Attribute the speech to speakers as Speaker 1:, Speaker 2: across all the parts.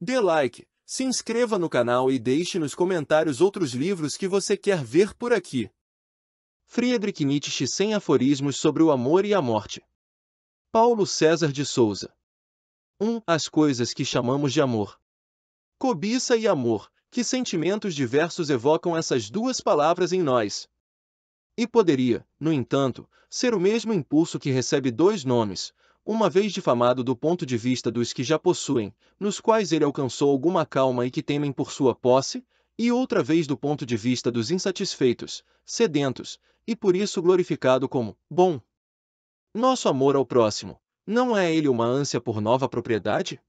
Speaker 1: Dê like, se inscreva no canal e deixe nos comentários outros livros que você quer ver por aqui. Friedrich Nietzsche sem aforismos sobre o amor e a morte. Paulo César de Souza 1. As coisas que chamamos de amor. Cobiça e amor, que sentimentos diversos evocam essas duas palavras em nós. E poderia, no entanto, ser o mesmo impulso que recebe dois nomes, uma vez difamado do ponto de vista dos que já possuem, nos quais ele alcançou alguma calma e que temem por sua posse, e outra vez do ponto de vista dos insatisfeitos, sedentos, e por isso glorificado como bom. Nosso amor ao próximo, não é ele uma ânsia por nova propriedade?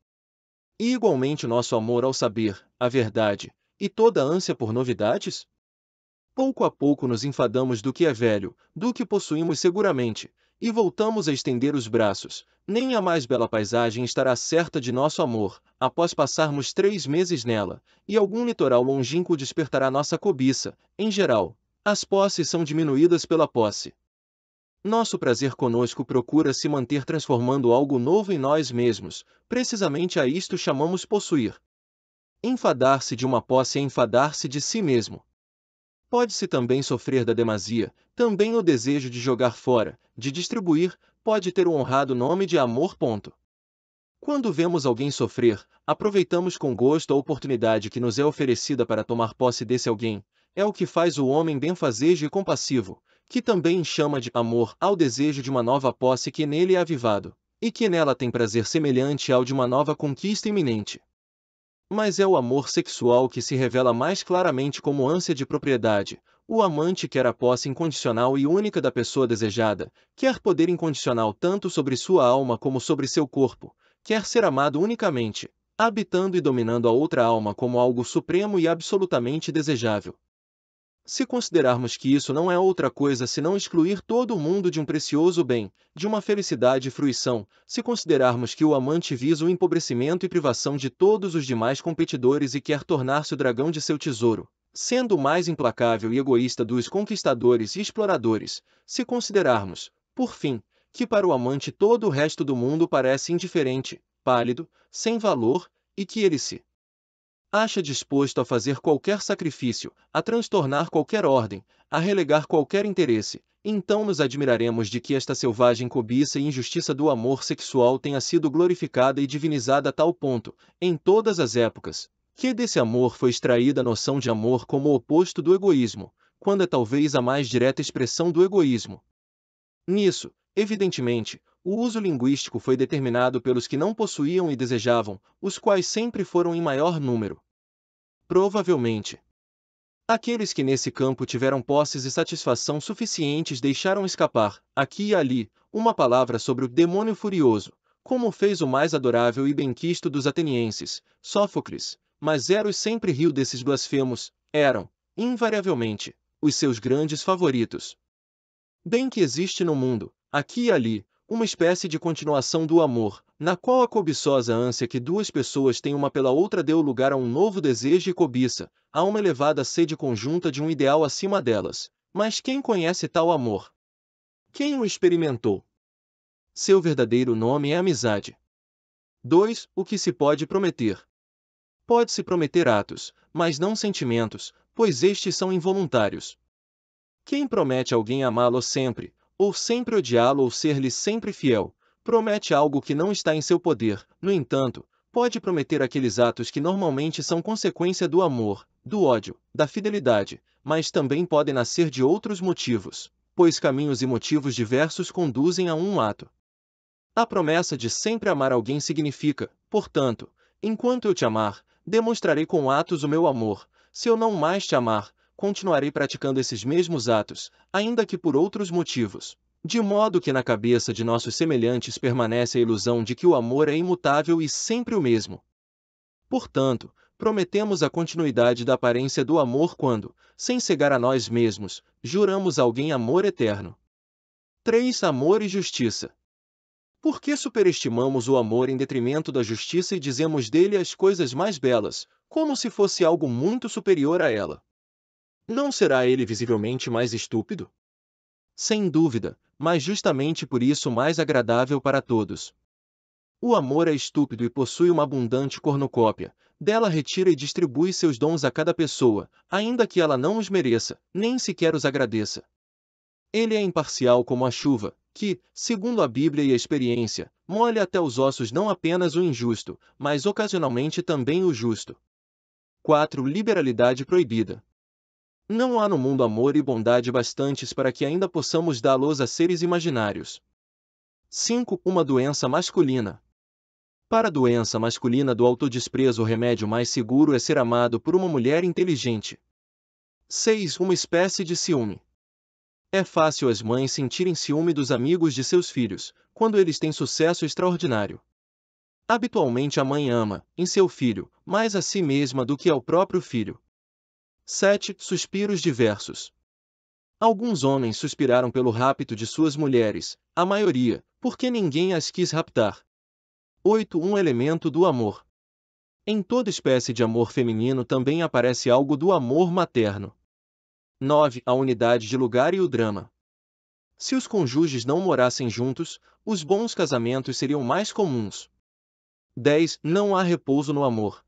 Speaker 1: E igualmente nosso amor ao saber, a verdade, e toda ânsia por novidades? Pouco a pouco nos enfadamos do que é velho, do que possuímos seguramente, e voltamos a estender os braços, nem a mais bela paisagem estará certa de nosso amor, após passarmos três meses nela, e algum litoral longínquo despertará nossa cobiça, em geral, as posses são diminuídas pela posse. Nosso prazer conosco procura se manter transformando algo novo em nós mesmos, precisamente a isto chamamos possuir. Enfadar-se de uma posse é enfadar-se de si mesmo, Pode-se também sofrer da demasia, também o desejo de jogar fora, de distribuir, pode ter o honrado nome de amor. Ponto. Quando vemos alguém sofrer, aproveitamos com gosto a oportunidade que nos é oferecida para tomar posse desse alguém. É o que faz o homem benfazejo e compassivo, que também chama de amor ao desejo de uma nova posse que nele é avivado, e que nela tem prazer semelhante ao de uma nova conquista iminente. Mas é o amor sexual que se revela mais claramente como ânsia de propriedade. O amante quer a posse incondicional e única da pessoa desejada, quer poder incondicional tanto sobre sua alma como sobre seu corpo, quer ser amado unicamente, habitando e dominando a outra alma como algo supremo e absolutamente desejável. Se considerarmos que isso não é outra coisa senão excluir todo o mundo de um precioso bem, de uma felicidade e fruição, se considerarmos que o amante visa o empobrecimento e privação de todos os demais competidores e quer tornar-se o dragão de seu tesouro, sendo o mais implacável e egoísta dos conquistadores e exploradores, se considerarmos, por fim, que para o amante todo o resto do mundo parece indiferente, pálido, sem valor, e que ele se acha disposto a fazer qualquer sacrifício, a transtornar qualquer ordem, a relegar qualquer interesse, então nos admiraremos de que esta selvagem cobiça e injustiça do amor sexual tenha sido glorificada e divinizada a tal ponto, em todas as épocas, que desse amor foi extraída a noção de amor como o oposto do egoísmo, quando é talvez a mais direta expressão do egoísmo. Nisso, evidentemente, o uso linguístico foi determinado pelos que não possuíam e desejavam, os quais sempre foram em maior número. Provavelmente. Aqueles que nesse campo tiveram posses e satisfação suficientes deixaram escapar, aqui e ali, uma palavra sobre o demônio furioso, como fez o mais adorável e benquisto dos atenienses, Sófocles, mas Eros sempre riu desses blasfemos, eram, invariavelmente, os seus grandes favoritos. Bem que existe no mundo, aqui e ali, uma espécie de continuação do amor, na qual a cobiçosa ânsia que duas pessoas têm uma pela outra deu lugar a um novo desejo e cobiça, a uma elevada sede conjunta de um ideal acima delas. Mas quem conhece tal amor? Quem o experimentou? Seu verdadeiro nome é amizade. 2. O que se pode prometer? Pode-se prometer atos, mas não sentimentos, pois estes são involuntários. Quem promete alguém amá-lo sempre, ou sempre odiá-lo ou ser-lhe sempre fiel. Promete algo que não está em seu poder, no entanto, pode prometer aqueles atos que normalmente são consequência do amor, do ódio, da fidelidade, mas também podem nascer de outros motivos, pois caminhos e motivos diversos conduzem a um ato. A promessa de sempre amar alguém significa, portanto, enquanto eu te amar, demonstrarei com atos o meu amor, se eu não mais te amar, continuarei praticando esses mesmos atos, ainda que por outros motivos. De modo que na cabeça de nossos semelhantes permanece a ilusão de que o amor é imutável e sempre o mesmo. Portanto, prometemos a continuidade da aparência do amor quando, sem cegar a nós mesmos, juramos a alguém amor eterno. 3. Amor e justiça. Por que superestimamos o amor em detrimento da justiça e dizemos dele as coisas mais belas, como se fosse algo muito superior a ela? não será ele visivelmente mais estúpido? Sem dúvida, mas justamente por isso mais agradável para todos. O amor é estúpido e possui uma abundante cornucópia. Dela retira e distribui seus dons a cada pessoa, ainda que ela não os mereça, nem sequer os agradeça. Ele é imparcial como a chuva, que, segundo a Bíblia e a experiência, molha até os ossos não apenas o injusto, mas ocasionalmente também o justo. 4. Liberalidade proibida. Não há no mundo amor e bondade bastantes para que ainda possamos dá-los a seres imaginários. 5. Uma doença masculina. Para a doença masculina do autodesprezo, o remédio mais seguro é ser amado por uma mulher inteligente. 6. Uma espécie de ciúme. É fácil as mães sentirem ciúme dos amigos de seus filhos, quando eles têm sucesso extraordinário. Habitualmente a mãe ama, em seu filho, mais a si mesma do que ao próprio filho. 7. Suspiros diversos. Alguns homens suspiraram pelo rapto de suas mulheres, a maioria, porque ninguém as quis raptar. 8. Um elemento do amor. Em toda espécie de amor feminino também aparece algo do amor materno. 9. A unidade de lugar e o drama. Se os cônjuges não morassem juntos, os bons casamentos seriam mais comuns. 10. Não há repouso no amor.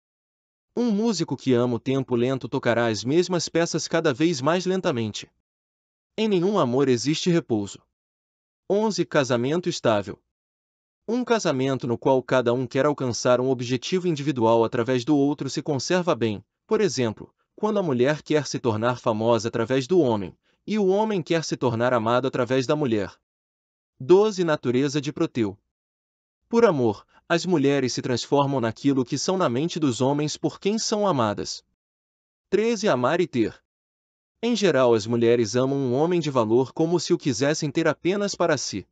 Speaker 1: Um músico que ama o tempo lento tocará as mesmas peças cada vez mais lentamente. Em nenhum amor existe repouso. 11. Casamento estável. Um casamento no qual cada um quer alcançar um objetivo individual através do outro se conserva bem. Por exemplo, quando a mulher quer se tornar famosa através do homem, e o homem quer se tornar amado através da mulher. 12. Natureza de Proteu. Por amor, as mulheres se transformam naquilo que são na mente dos homens por quem são amadas. 13. Amar e ter. Em geral, as mulheres amam um homem de valor como se o quisessem ter apenas para si.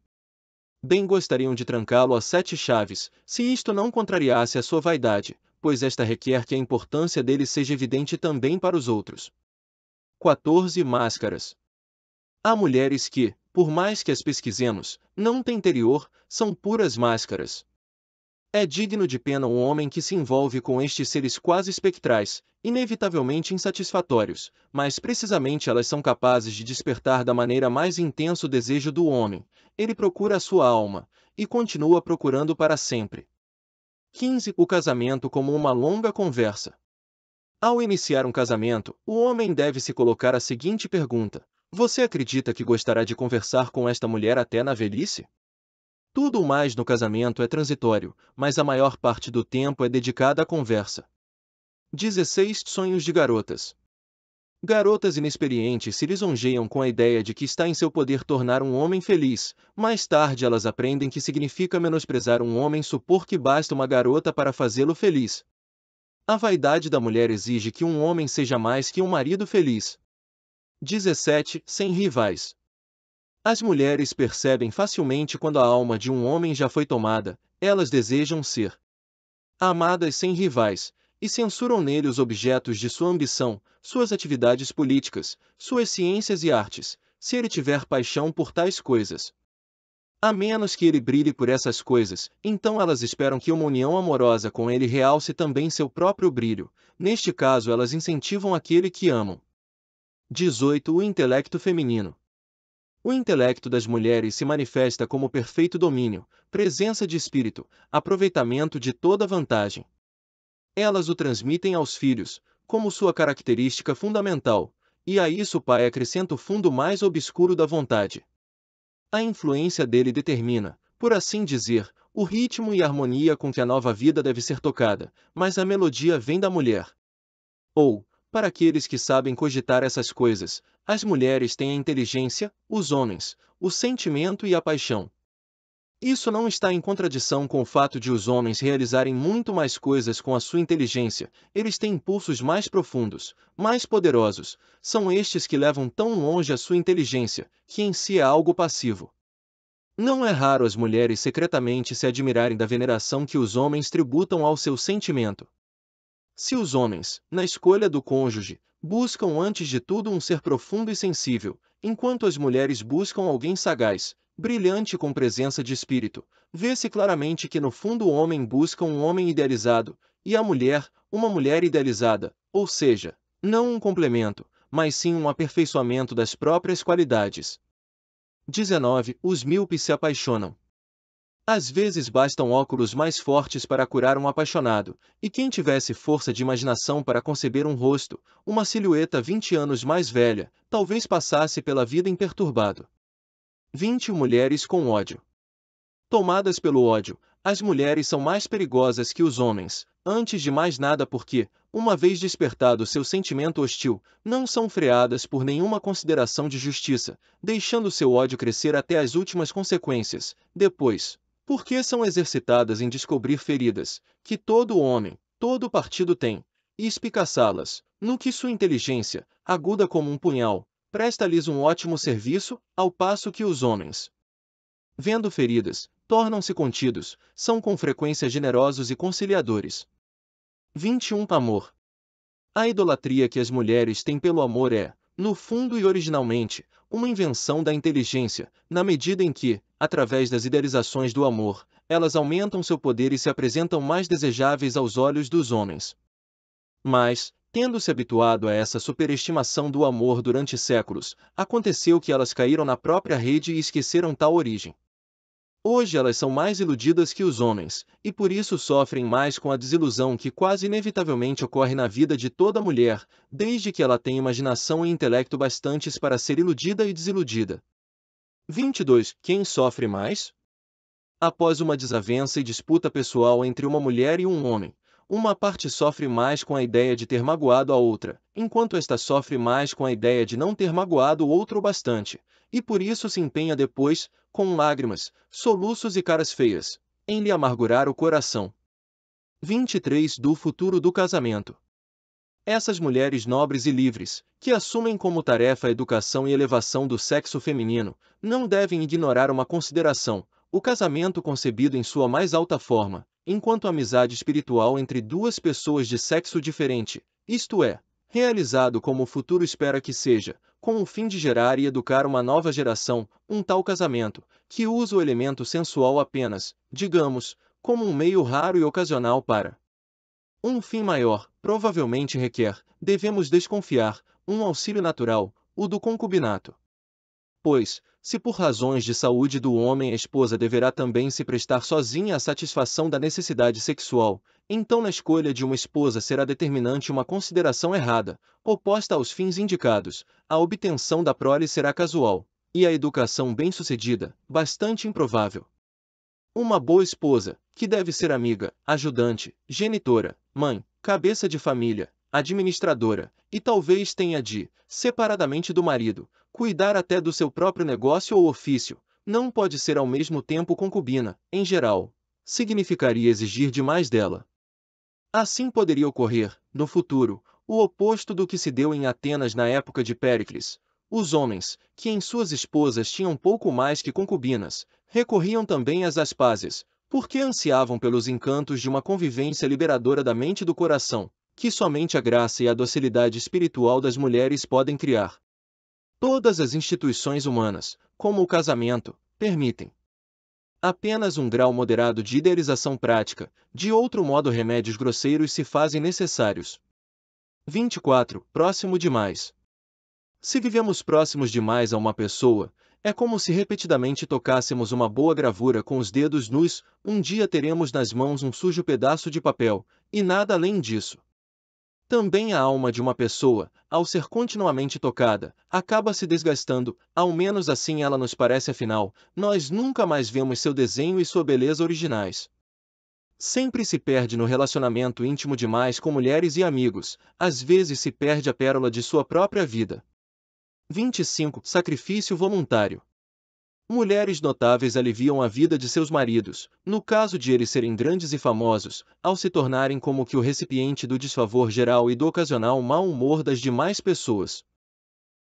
Speaker 1: Bem gostariam de trancá-lo a sete chaves, se isto não contrariasse a sua vaidade, pois esta requer que a importância dele seja evidente também para os outros. 14. Máscaras. Há mulheres que, por mais que as pesquisemos, não tem interior, são puras máscaras. É digno de pena um homem que se envolve com estes seres quase espectrais, inevitavelmente insatisfatórios, mas precisamente elas são capazes de despertar da maneira mais intensa o desejo do homem. Ele procura a sua alma, e continua procurando para sempre. 15. O casamento como uma longa conversa. Ao iniciar um casamento, o homem deve se colocar a seguinte pergunta: você acredita que gostará de conversar com esta mulher até na velhice? Tudo o mais no casamento é transitório, mas a maior parte do tempo é dedicada à conversa. 16 Sonhos de Garotas Garotas inexperientes se lisonjeiam com a ideia de que está em seu poder tornar um homem feliz. Mais tarde elas aprendem que significa menosprezar um homem supor que basta uma garota para fazê-lo feliz. A vaidade da mulher exige que um homem seja mais que um marido feliz. 17. Sem rivais. As mulheres percebem facilmente quando a alma de um homem já foi tomada, elas desejam ser amadas sem rivais, e censuram nele os objetos de sua ambição, suas atividades políticas, suas ciências e artes, se ele tiver paixão por tais coisas. A menos que ele brilhe por essas coisas, então elas esperam que uma união amorosa com ele realce também seu próprio brilho. Neste caso, elas incentivam aquele que amam. 18 O intelecto feminino. O intelecto das mulheres se manifesta como perfeito domínio, presença de espírito, aproveitamento de toda vantagem. Elas o transmitem aos filhos, como sua característica fundamental, e a isso o pai acrescenta o fundo mais obscuro da vontade. A influência dele determina, por assim dizer, o ritmo e harmonia com que a nova vida deve ser tocada, mas a melodia vem da mulher. Ou, para aqueles que sabem cogitar essas coisas, as mulheres têm a inteligência, os homens, o sentimento e a paixão. Isso não está em contradição com o fato de os homens realizarem muito mais coisas com a sua inteligência, eles têm impulsos mais profundos, mais poderosos, são estes que levam tão longe a sua inteligência, que em si é algo passivo. Não é raro as mulheres secretamente se admirarem da veneração que os homens tributam ao seu sentimento. Se os homens, na escolha do cônjuge, buscam antes de tudo um ser profundo e sensível, enquanto as mulheres buscam alguém sagaz, brilhante com presença de espírito, vê-se claramente que no fundo o homem busca um homem idealizado, e a mulher, uma mulher idealizada, ou seja, não um complemento, mas sim um aperfeiçoamento das próprias qualidades. 19. Os míopes se apaixonam. Às vezes bastam óculos mais fortes para curar um apaixonado, e quem tivesse força de imaginação para conceber um rosto, uma silhueta 20 anos mais velha, talvez passasse pela vida imperturbado. 20 mulheres com ódio. Tomadas pelo ódio, as mulheres são mais perigosas que os homens, antes de mais nada porque, uma vez despertado seu sentimento hostil, não são freadas por nenhuma consideração de justiça, deixando seu ódio crescer até as últimas consequências. Depois, porque são exercitadas em descobrir feridas que todo homem, todo partido tem, e espicaçá-las, no que sua inteligência, aguda como um punhal, presta-lhes um ótimo serviço, ao passo que os homens, vendo feridas, tornam-se contidos, são com frequência generosos e conciliadores. 21. Amor. A idolatria que as mulheres têm pelo amor é, no fundo e originalmente, uma invenção da inteligência, na medida em que, através das idealizações do amor, elas aumentam seu poder e se apresentam mais desejáveis aos olhos dos homens. Mas, tendo-se habituado a essa superestimação do amor durante séculos, aconteceu que elas caíram na própria rede e esqueceram tal origem. Hoje elas são mais iludidas que os homens, e por isso sofrem mais com a desilusão que quase inevitavelmente ocorre na vida de toda mulher, desde que ela tenha imaginação e intelecto bastantes para ser iludida e desiludida. 22. Quem sofre mais? Após uma desavença e disputa pessoal entre uma mulher e um homem, uma parte sofre mais com a ideia de ter magoado a outra, enquanto esta sofre mais com a ideia de não ter magoado o outro bastante, e por isso se empenha depois, com lágrimas, soluços e caras feias, em lhe amargurar o coração. 23 do futuro do casamento. Essas mulheres nobres e livres, que assumem como tarefa a educação e elevação do sexo feminino, não devem ignorar uma consideração, o casamento concebido em sua mais alta forma, enquanto amizade espiritual entre duas pessoas de sexo diferente, isto é, realizado como o futuro espera que seja, com o fim de gerar e educar uma nova geração, um tal casamento, que usa o elemento sensual apenas, digamos, como um meio raro e ocasional para um fim maior, provavelmente requer, devemos desconfiar, um auxílio natural, o do concubinato. Pois, se por razões de saúde do homem a esposa deverá também se prestar sozinha à satisfação da necessidade sexual, então na escolha de uma esposa será determinante uma consideração errada, oposta aos fins indicados, a obtenção da prole será casual, e a educação bem-sucedida, bastante improvável. Uma boa esposa, que deve ser amiga, ajudante, genitora, mãe, cabeça de família, administradora, e talvez tenha de, separadamente do marido, cuidar até do seu próprio negócio ou ofício, não pode ser ao mesmo tempo concubina, em geral. Significaria exigir demais dela. Assim poderia ocorrer, no futuro, o oposto do que se deu em Atenas na época de Péricles, os homens, que em suas esposas tinham pouco mais que concubinas, recorriam também às aspazes, porque ansiavam pelos encantos de uma convivência liberadora da mente e do coração, que somente a graça e a docilidade espiritual das mulheres podem criar. Todas as instituições humanas, como o casamento, permitem apenas um grau moderado de idealização prática, de outro modo remédios grosseiros se fazem necessários. 24. Próximo demais. Se vivemos próximos demais a uma pessoa, é como se repetidamente tocássemos uma boa gravura com os dedos nus, um dia teremos nas mãos um sujo pedaço de papel, e nada além disso. Também a alma de uma pessoa, ao ser continuamente tocada, acaba se desgastando, ao menos assim ela nos parece afinal, nós nunca mais vemos seu desenho e sua beleza originais. Sempre se perde no relacionamento íntimo demais com mulheres e amigos, às vezes se perde a pérola de sua própria vida. 25. Sacrifício voluntário. Mulheres notáveis aliviam a vida de seus maridos, no caso de eles serem grandes e famosos, ao se tornarem como que o recipiente do desfavor geral e do ocasional mau humor das demais pessoas.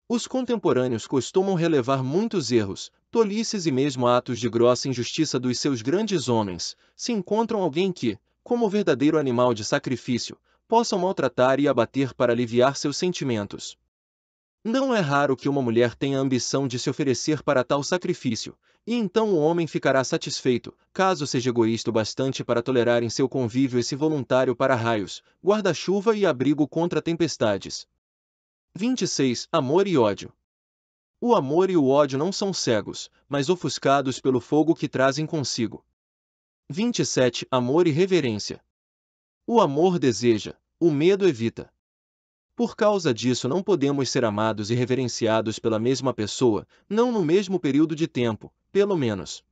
Speaker 1: Os contemporâneos costumam relevar muitos erros, tolices e mesmo atos de grossa injustiça dos seus grandes homens, se encontram alguém que, como verdadeiro animal de sacrifício, possam maltratar e abater para aliviar seus sentimentos. Não é raro que uma mulher tenha a ambição de se oferecer para tal sacrifício, e então o homem ficará satisfeito, caso seja egoísta o bastante para tolerar em seu convívio esse voluntário para raios, guarda-chuva e abrigo contra tempestades. 26. Amor e ódio. O amor e o ódio não são cegos, mas ofuscados pelo fogo que trazem consigo. 27. Amor e reverência. O amor deseja, o medo evita. Por causa disso, não podemos ser amados e reverenciados pela mesma pessoa, não no mesmo período de tempo, pelo menos.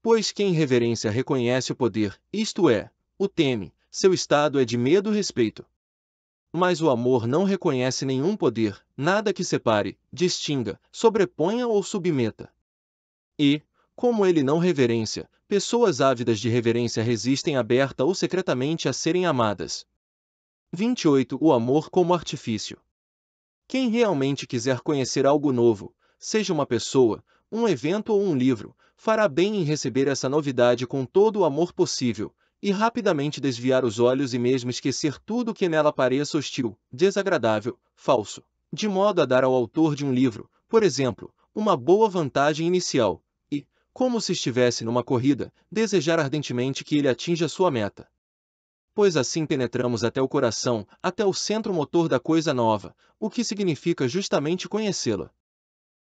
Speaker 1: Pois quem reverencia reconhece o poder, isto é, o teme, seu estado é de medo e respeito. Mas o amor não reconhece nenhum poder, nada que separe, distinga, sobreponha ou submeta. E, como ele não reverência, pessoas ávidas de reverência resistem aberta ou secretamente a serem amadas. 28. O amor como artifício. Quem realmente quiser conhecer algo novo, seja uma pessoa, um evento ou um livro, fará bem em receber essa novidade com todo o amor possível, e rapidamente desviar os olhos e mesmo esquecer tudo que nela pareça hostil, desagradável, falso, de modo a dar ao autor de um livro, por exemplo, uma boa vantagem inicial, e, como se estivesse numa corrida, desejar ardentemente que ele atinja sua meta pois assim penetramos até o coração, até o centro motor da coisa nova, o que significa justamente conhecê-la.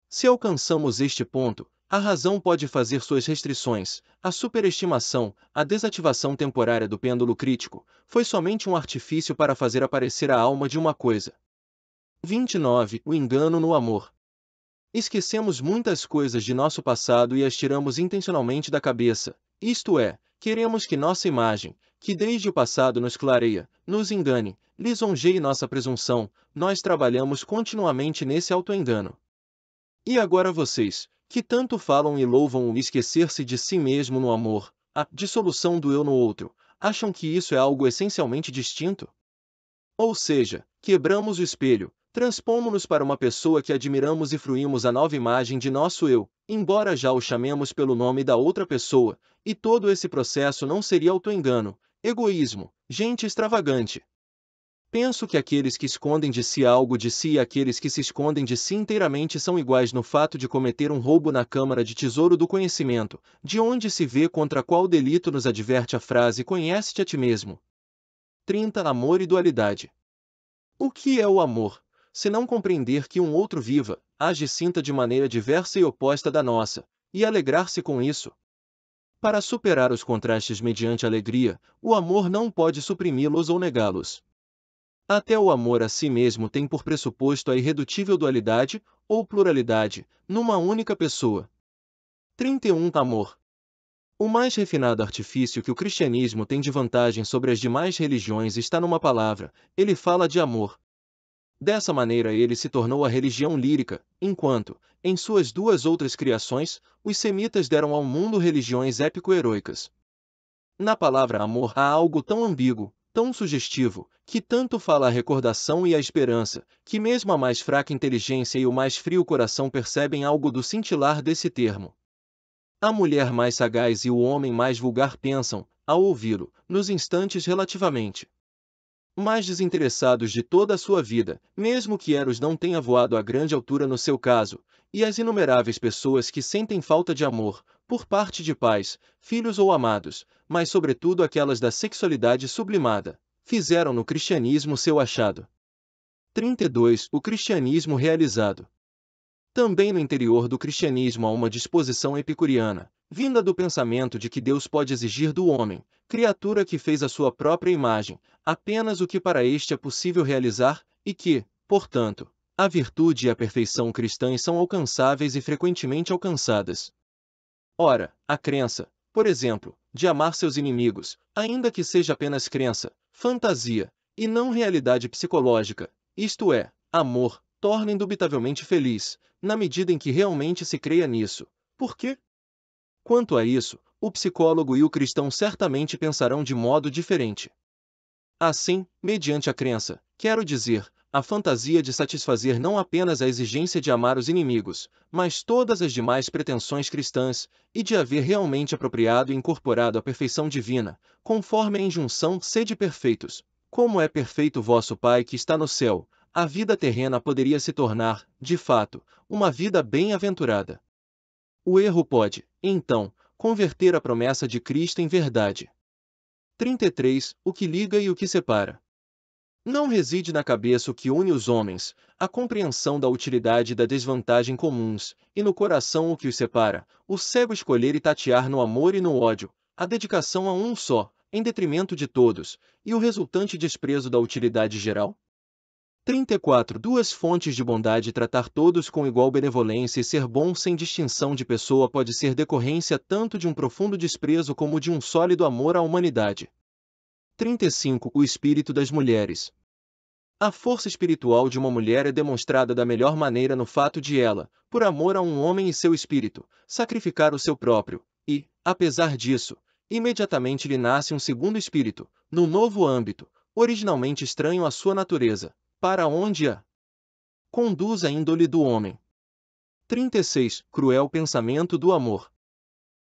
Speaker 1: Se alcançamos este ponto, a razão pode fazer suas restrições. A superestimação, a desativação temporária do pêndulo crítico, foi somente um artifício para fazer aparecer a alma de uma coisa. 29. O engano no amor. Esquecemos muitas coisas de nosso passado e as tiramos intencionalmente da cabeça, isto é, queremos que nossa imagem, que desde o passado nos clareia, nos engane, lisonjeie nossa presunção, nós trabalhamos continuamente nesse autoengano. E agora vocês, que tanto falam e louvam o esquecer-se de si mesmo no amor, a dissolução do eu no outro, acham que isso é algo essencialmente distinto? Ou seja, quebramos o espelho, transpomos-nos para uma pessoa que admiramos e fruímos a nova imagem de nosso eu, embora já o chamemos pelo nome da outra pessoa, e todo esse processo não seria autoengano, egoísmo, gente extravagante. Penso que aqueles que escondem de si algo de si e aqueles que se escondem de si inteiramente são iguais no fato de cometer um roubo na Câmara de Tesouro do Conhecimento, de onde se vê contra qual delito nos adverte a frase Conhece-te a ti mesmo. 30. Amor e dualidade. O que é o amor, se não compreender que um outro viva, age e sinta de maneira diversa e oposta da nossa, e alegrar-se com isso, para superar os contrastes mediante alegria, o amor não pode suprimi-los ou negá-los. Até o amor a si mesmo tem por pressuposto a irredutível dualidade, ou pluralidade, numa única pessoa. 31. Amor. O mais refinado artifício que o cristianismo tem de vantagem sobre as demais religiões está numa palavra, ele fala de amor. Dessa maneira ele se tornou a religião lírica, enquanto, em suas duas outras criações, os semitas deram ao mundo religiões épico-heroicas. Na palavra amor há algo tão ambíguo, tão sugestivo, que tanto fala a recordação e a esperança, que mesmo a mais fraca inteligência e o mais frio coração percebem algo do cintilar desse termo. A mulher mais sagaz e o homem mais vulgar pensam, ao ouvi-lo, nos instantes relativamente mais desinteressados de toda a sua vida, mesmo que Eros não tenha voado a grande altura no seu caso, e as inumeráveis pessoas que sentem falta de amor, por parte de pais, filhos ou amados, mas sobretudo aquelas da sexualidade sublimada, fizeram no cristianismo seu achado. 32. O cristianismo realizado. Também no interior do cristianismo há uma disposição epicuriana, vinda do pensamento de que Deus pode exigir do homem, criatura que fez a sua própria imagem, apenas o que para este é possível realizar, e que, portanto, a virtude e a perfeição cristãs são alcançáveis e frequentemente alcançadas. Ora, a crença, por exemplo, de amar seus inimigos, ainda que seja apenas crença, fantasia, e não realidade psicológica, isto é, amor, torna indubitavelmente feliz, na medida em que realmente se creia nisso. Por quê? Quanto a isso, o psicólogo e o cristão certamente pensarão de modo diferente. Assim, mediante a crença, quero dizer, a fantasia de satisfazer não apenas a exigência de amar os inimigos, mas todas as demais pretensões cristãs, e de haver realmente apropriado e incorporado a perfeição divina, conforme a injunção sede perfeitos. Como é perfeito vosso Pai que está no céu, a vida terrena poderia se tornar, de fato, uma vida bem-aventurada. O erro pode, então, converter a promessa de Cristo em verdade. 33. O que liga e o que separa. Não reside na cabeça o que une os homens, a compreensão da utilidade e da desvantagem comuns, e no coração o que os separa, o cego escolher e tatear no amor e no ódio, a dedicação a um só, em detrimento de todos, e o resultante desprezo da utilidade geral? 34. Duas fontes de bondade tratar todos com igual benevolência e ser bom sem distinção de pessoa pode ser decorrência tanto de um profundo desprezo como de um sólido amor à humanidade. 35. O espírito das mulheres. A força espiritual de uma mulher é demonstrada da melhor maneira no fato de ela, por amor a um homem e seu espírito, sacrificar o seu próprio, e, apesar disso, imediatamente lhe nasce um segundo espírito, no novo âmbito, originalmente estranho à sua natureza, para onde a conduz a índole do homem. 36. Cruel pensamento do amor.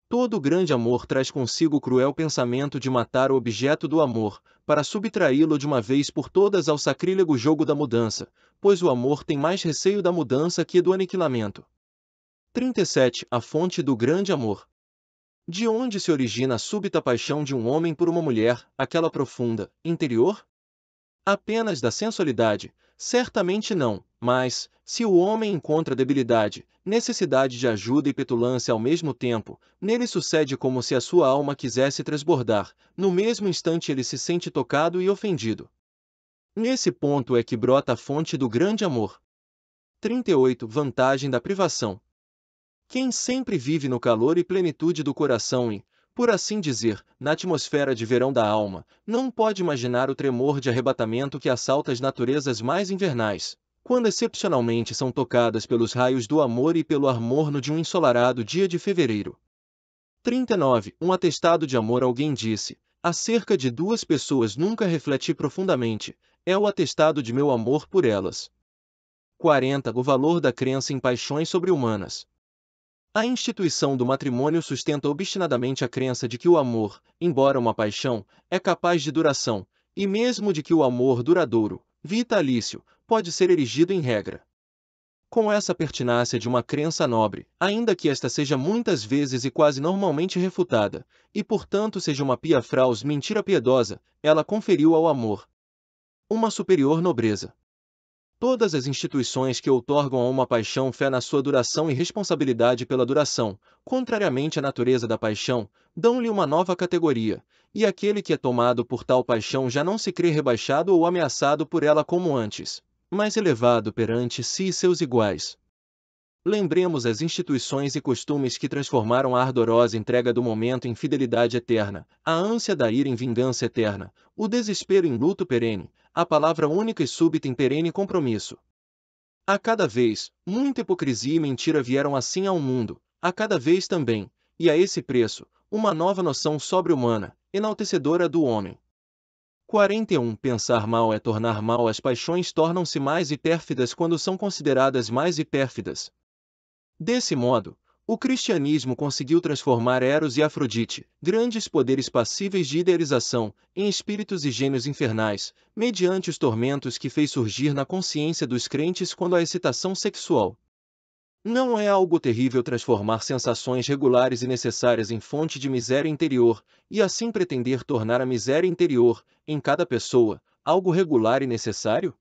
Speaker 1: Todo grande amor traz consigo o cruel pensamento de matar o objeto do amor, para subtraí-lo de uma vez por todas ao sacrílego jogo da mudança, pois o amor tem mais receio da mudança que do aniquilamento. 37. A fonte do grande amor. De onde se origina a súbita paixão de um homem por uma mulher, aquela profunda, interior? apenas da sensualidade? Certamente não, mas, se o homem encontra debilidade, necessidade de ajuda e petulância ao mesmo tempo, nele sucede como se a sua alma quisesse transbordar, no mesmo instante ele se sente tocado e ofendido. Nesse ponto é que brota a fonte do grande amor. 38. Vantagem da privação. Quem sempre vive no calor e plenitude do coração e, por assim dizer, na atmosfera de verão da alma, não pode imaginar o tremor de arrebatamento que assalta as naturezas mais invernais, quando excepcionalmente são tocadas pelos raios do amor e pelo morno de um ensolarado dia de fevereiro. 39. Um atestado de amor alguém disse, acerca de duas pessoas nunca refleti profundamente, é o atestado de meu amor por elas. 40. O valor da crença em paixões sobre-humanas. A instituição do matrimônio sustenta obstinadamente a crença de que o amor, embora uma paixão, é capaz de duração, e mesmo de que o amor duradouro, vitalício, pode ser erigido em regra. Com essa pertinácia de uma crença nobre, ainda que esta seja muitas vezes e quase normalmente refutada, e portanto seja uma pia fraus mentira piedosa, ela conferiu ao amor uma superior nobreza. Todas as instituições que outorgam a uma paixão fé na sua duração e responsabilidade pela duração, contrariamente à natureza da paixão, dão-lhe uma nova categoria, e aquele que é tomado por tal paixão já não se crê rebaixado ou ameaçado por ela como antes, mas elevado perante si e seus iguais. Lembremos as instituições e costumes que transformaram a ardorosa entrega do momento em fidelidade eterna, a ânsia da ira em vingança eterna, o desespero em luto perene, a palavra única e súbita em perene compromisso. A cada vez, muita hipocrisia e mentira vieram assim ao mundo, a cada vez também, e a esse preço, uma nova noção sobre-humana, enaltecedora do homem. 41. Pensar mal é tornar mal. As paixões tornam-se mais hipérfidas quando são consideradas mais hipérfidas. Desse modo, o cristianismo conseguiu transformar Eros e Afrodite, grandes poderes passíveis de idealização, em espíritos e gênios infernais, mediante os tormentos que fez surgir na consciência dos crentes quando a excitação sexual. Não é algo terrível transformar sensações regulares e necessárias em fonte de miséria interior, e assim pretender tornar a miséria interior, em cada pessoa, algo regular e necessário?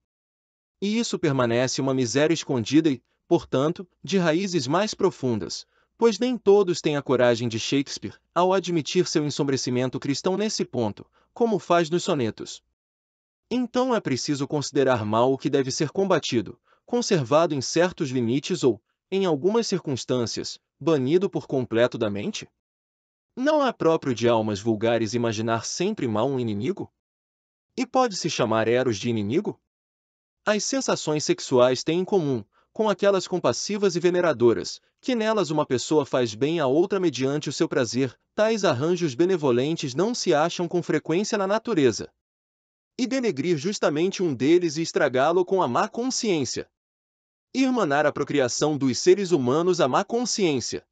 Speaker 1: E isso permanece uma miséria escondida e, portanto, de raízes mais profundas, pois nem todos têm a coragem de Shakespeare ao admitir seu ensombrecimento cristão nesse ponto, como faz nos sonetos. Então é preciso considerar mal o que deve ser combatido, conservado em certos limites ou, em algumas circunstâncias, banido por completo da mente? Não é próprio de almas vulgares imaginar sempre mal um inimigo? E pode-se chamar Eros de inimigo? As sensações sexuais têm em comum, com aquelas compassivas e veneradoras, que nelas uma pessoa faz bem a outra mediante o seu prazer, tais arranjos benevolentes não se acham com frequência na natureza. E denegrir justamente um deles e estragá-lo com a má consciência. Irmanar a procriação dos seres humanos à má consciência.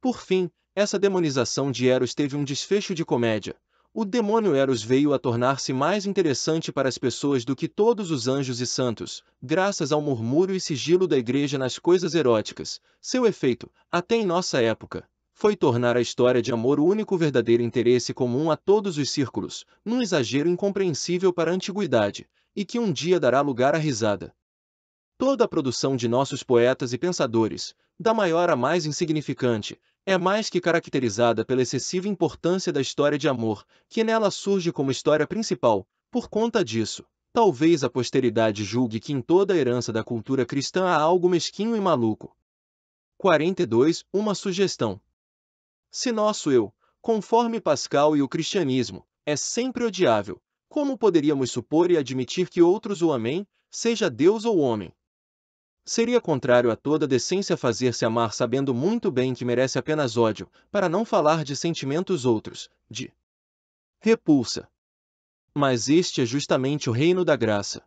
Speaker 1: Por fim, essa demonização de Eros teve um desfecho de comédia, o demônio Eros veio a tornar-se mais interessante para as pessoas do que todos os anjos e santos, graças ao murmúrio e sigilo da igreja nas coisas eróticas. Seu efeito, até em nossa época, foi tornar a história de amor o único verdadeiro interesse comum a todos os círculos, num exagero incompreensível para a antiguidade, e que um dia dará lugar à risada. Toda a produção de nossos poetas e pensadores, da maior à mais insignificante, é mais que caracterizada pela excessiva importância da história de amor, que nela surge como história principal. Por conta disso, talvez a posteridade julgue que em toda a herança da cultura cristã há algo mesquinho e maluco. 42. Uma sugestão. Se nosso eu, conforme Pascal e o cristianismo, é sempre odiável, como poderíamos supor e admitir que outros o amem, seja Deus ou homem? Seria contrário a toda decência fazer-se amar sabendo muito bem que merece apenas ódio, para não falar de sentimentos outros, de repulsa. Mas este é justamente o reino da graça.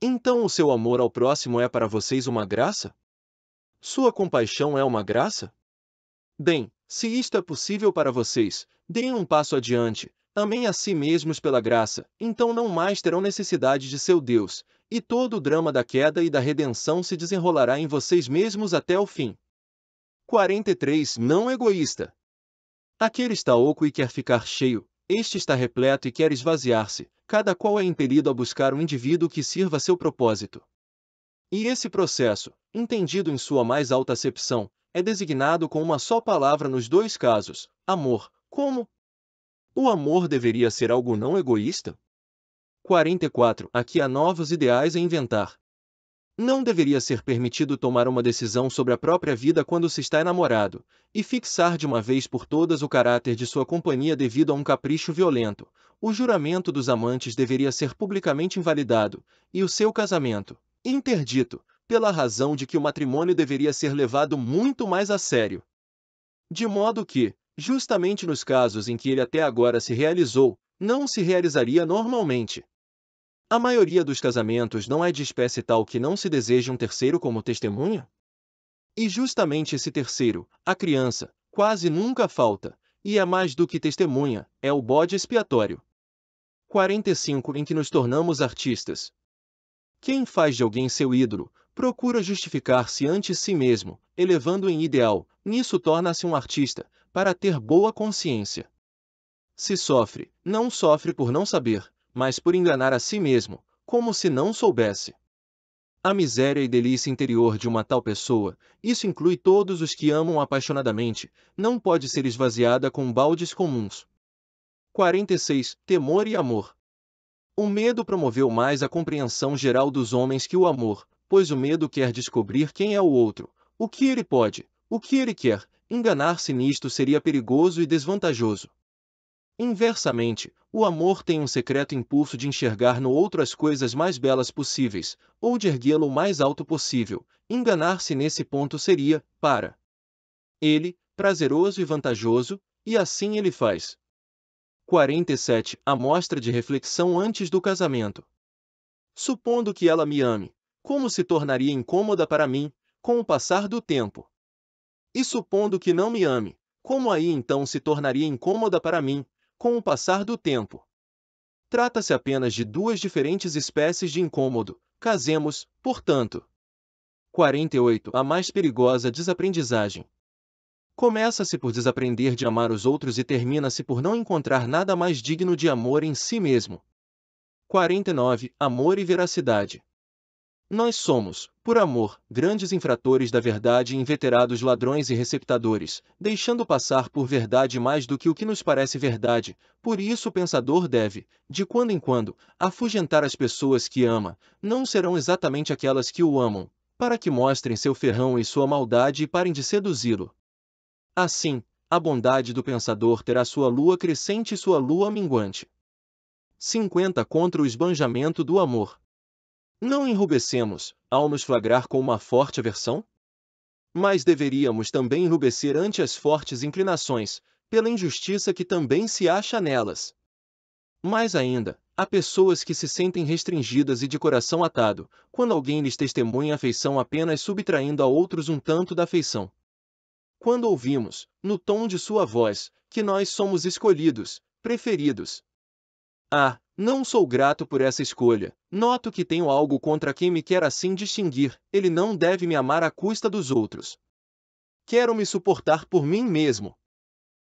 Speaker 1: Então o seu amor ao próximo é para vocês uma graça? Sua compaixão é uma graça? Bem, se isto é possível para vocês, deem um passo adiante, amem a si mesmos pela graça, então não mais terão necessidade de seu Deus, e todo o drama da queda e da redenção se desenrolará em vocês mesmos até o fim. 43. Não egoísta. Aquele está oco e quer ficar cheio, este está repleto e quer esvaziar-se, cada qual é impelido a buscar um indivíduo que sirva seu propósito. E esse processo, entendido em sua mais alta acepção, é designado com uma só palavra nos dois casos, amor, como, o amor deveria ser algo não egoísta? 44. Aqui há novos ideais a inventar. Não deveria ser permitido tomar uma decisão sobre a própria vida quando se está enamorado, e fixar de uma vez por todas o caráter de sua companhia devido a um capricho violento. O juramento dos amantes deveria ser publicamente invalidado, e o seu casamento, interdito, pela razão de que o matrimônio deveria ser levado muito mais a sério. De modo que, justamente nos casos em que ele até agora se realizou, não se realizaria normalmente. A maioria dos casamentos não é de espécie tal que não se deseja um terceiro como testemunha? E justamente esse terceiro, a criança, quase nunca falta, e é mais do que testemunha, é o bode expiatório. 45 Em que nos tornamos artistas. Quem faz de alguém seu ídolo, procura justificar-se ante si mesmo, elevando em ideal, nisso torna-se um artista, para ter boa consciência. Se sofre, não sofre por não saber, mas por enganar a si mesmo, como se não soubesse. A miséria e delícia interior de uma tal pessoa, isso inclui todos os que amam apaixonadamente, não pode ser esvaziada com baldes comuns. 46. Temor e amor. O medo promoveu mais a compreensão geral dos homens que o amor, pois o medo quer descobrir quem é o outro, o que ele pode, o que ele quer, Enganar-se nisto seria perigoso e desvantajoso. Inversamente, o amor tem um secreto impulso de enxergar no outro as coisas mais belas possíveis, ou de erguê-lo o mais alto possível. Enganar-se nesse ponto seria, para ele, prazeroso e vantajoso, e assim ele faz. 47. A mostra de reflexão antes do casamento. Supondo que ela me ame, como se tornaria incômoda para mim, com o passar do tempo? E supondo que não me ame, como aí então se tornaria incômoda para mim, com o passar do tempo? Trata-se apenas de duas diferentes espécies de incômodo, casemos, portanto. 48. A mais perigosa desaprendizagem. Começa-se por desaprender de amar os outros e termina-se por não encontrar nada mais digno de amor em si mesmo. 49. Amor e veracidade. Nós somos, por amor, grandes infratores da verdade e inveterados ladrões e receptadores, deixando passar por verdade mais do que o que nos parece verdade, por isso o pensador deve, de quando em quando, afugentar as pessoas que ama, não serão exatamente aquelas que o amam, para que mostrem seu ferrão e sua maldade e parem de seduzi-lo. Assim, a bondade do pensador terá sua lua crescente e sua lua minguante. 50 contra o esbanjamento do amor. Não enrubescemos, ao nos flagrar com uma forte aversão? Mas deveríamos também enrubecer ante as fortes inclinações, pela injustiça que também se acha nelas. Mais ainda, há pessoas que se sentem restringidas e de coração atado, quando alguém lhes testemunha afeição apenas subtraindo a outros um tanto da afeição. Quando ouvimos, no tom de sua voz, que nós somos escolhidos, preferidos. Ah, não sou grato por essa escolha. Noto que tenho algo contra quem me quer assim distinguir. Ele não deve me amar à custa dos outros. Quero me suportar por mim mesmo.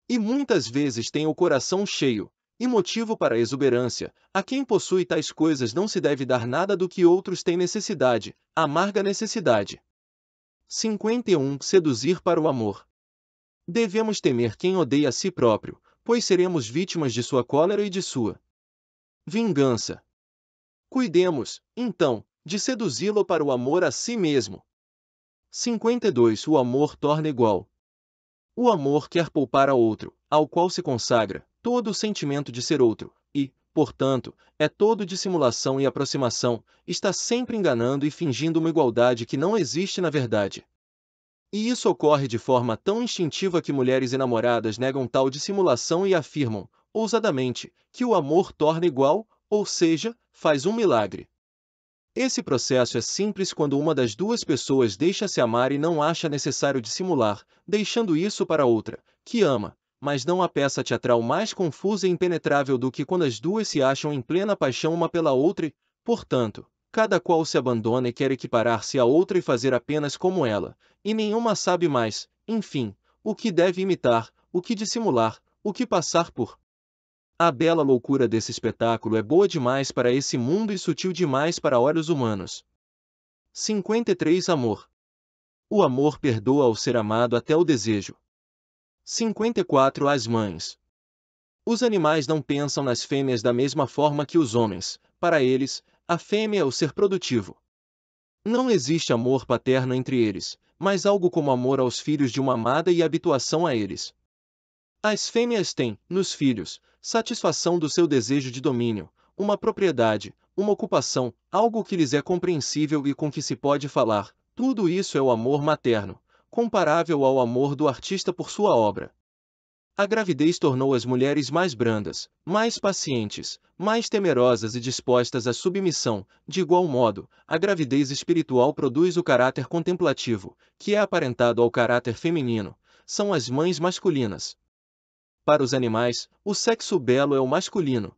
Speaker 1: E muitas vezes tenho o coração cheio, e motivo para a exuberância. A quem possui tais coisas não se deve dar nada do que outros têm necessidade, amarga necessidade. 51. Seduzir para o amor. Devemos temer quem odeia a si próprio, pois seremos vítimas de sua cólera e de sua vingança. Cuidemos, então, de seduzi-lo para o amor a si mesmo. 52. O amor torna igual. O amor quer poupar a outro, ao qual se consagra, todo o sentimento de ser outro, e, portanto, é todo dissimulação e aproximação, está sempre enganando e fingindo uma igualdade que não existe na verdade. E isso ocorre de forma tão instintiva que mulheres enamoradas negam tal dissimulação e afirmam: ousadamente, que o amor torna igual, ou seja, faz um milagre. Esse processo é simples quando uma das duas pessoas deixa-se amar e não acha necessário dissimular, deixando isso para outra, que ama, mas não há peça teatral mais confusa e impenetrável do que quando as duas se acham em plena paixão uma pela outra e, portanto, cada qual se abandona e quer equiparar-se à outra e fazer apenas como ela, e nenhuma sabe mais, enfim, o que deve imitar, o que dissimular, o que passar por. A bela loucura desse espetáculo é boa demais para esse mundo e sutil demais para olhos humanos. 53 Amor. O amor perdoa ao ser amado até o desejo. 54 As mães. Os animais não pensam nas fêmeas da mesma forma que os homens. Para eles, a fêmea é o ser produtivo. Não existe amor paterno entre eles, mas algo como amor aos filhos de uma amada e habituação a eles. As fêmeas têm, nos filhos, satisfação do seu desejo de domínio, uma propriedade, uma ocupação, algo que lhes é compreensível e com que se pode falar. Tudo isso é o amor materno, comparável ao amor do artista por sua obra. A gravidez tornou as mulheres mais brandas, mais pacientes, mais temerosas e dispostas à submissão. De igual modo, a gravidez espiritual produz o caráter contemplativo, que é aparentado ao caráter feminino. São as mães masculinas, para os animais, o sexo belo é o masculino.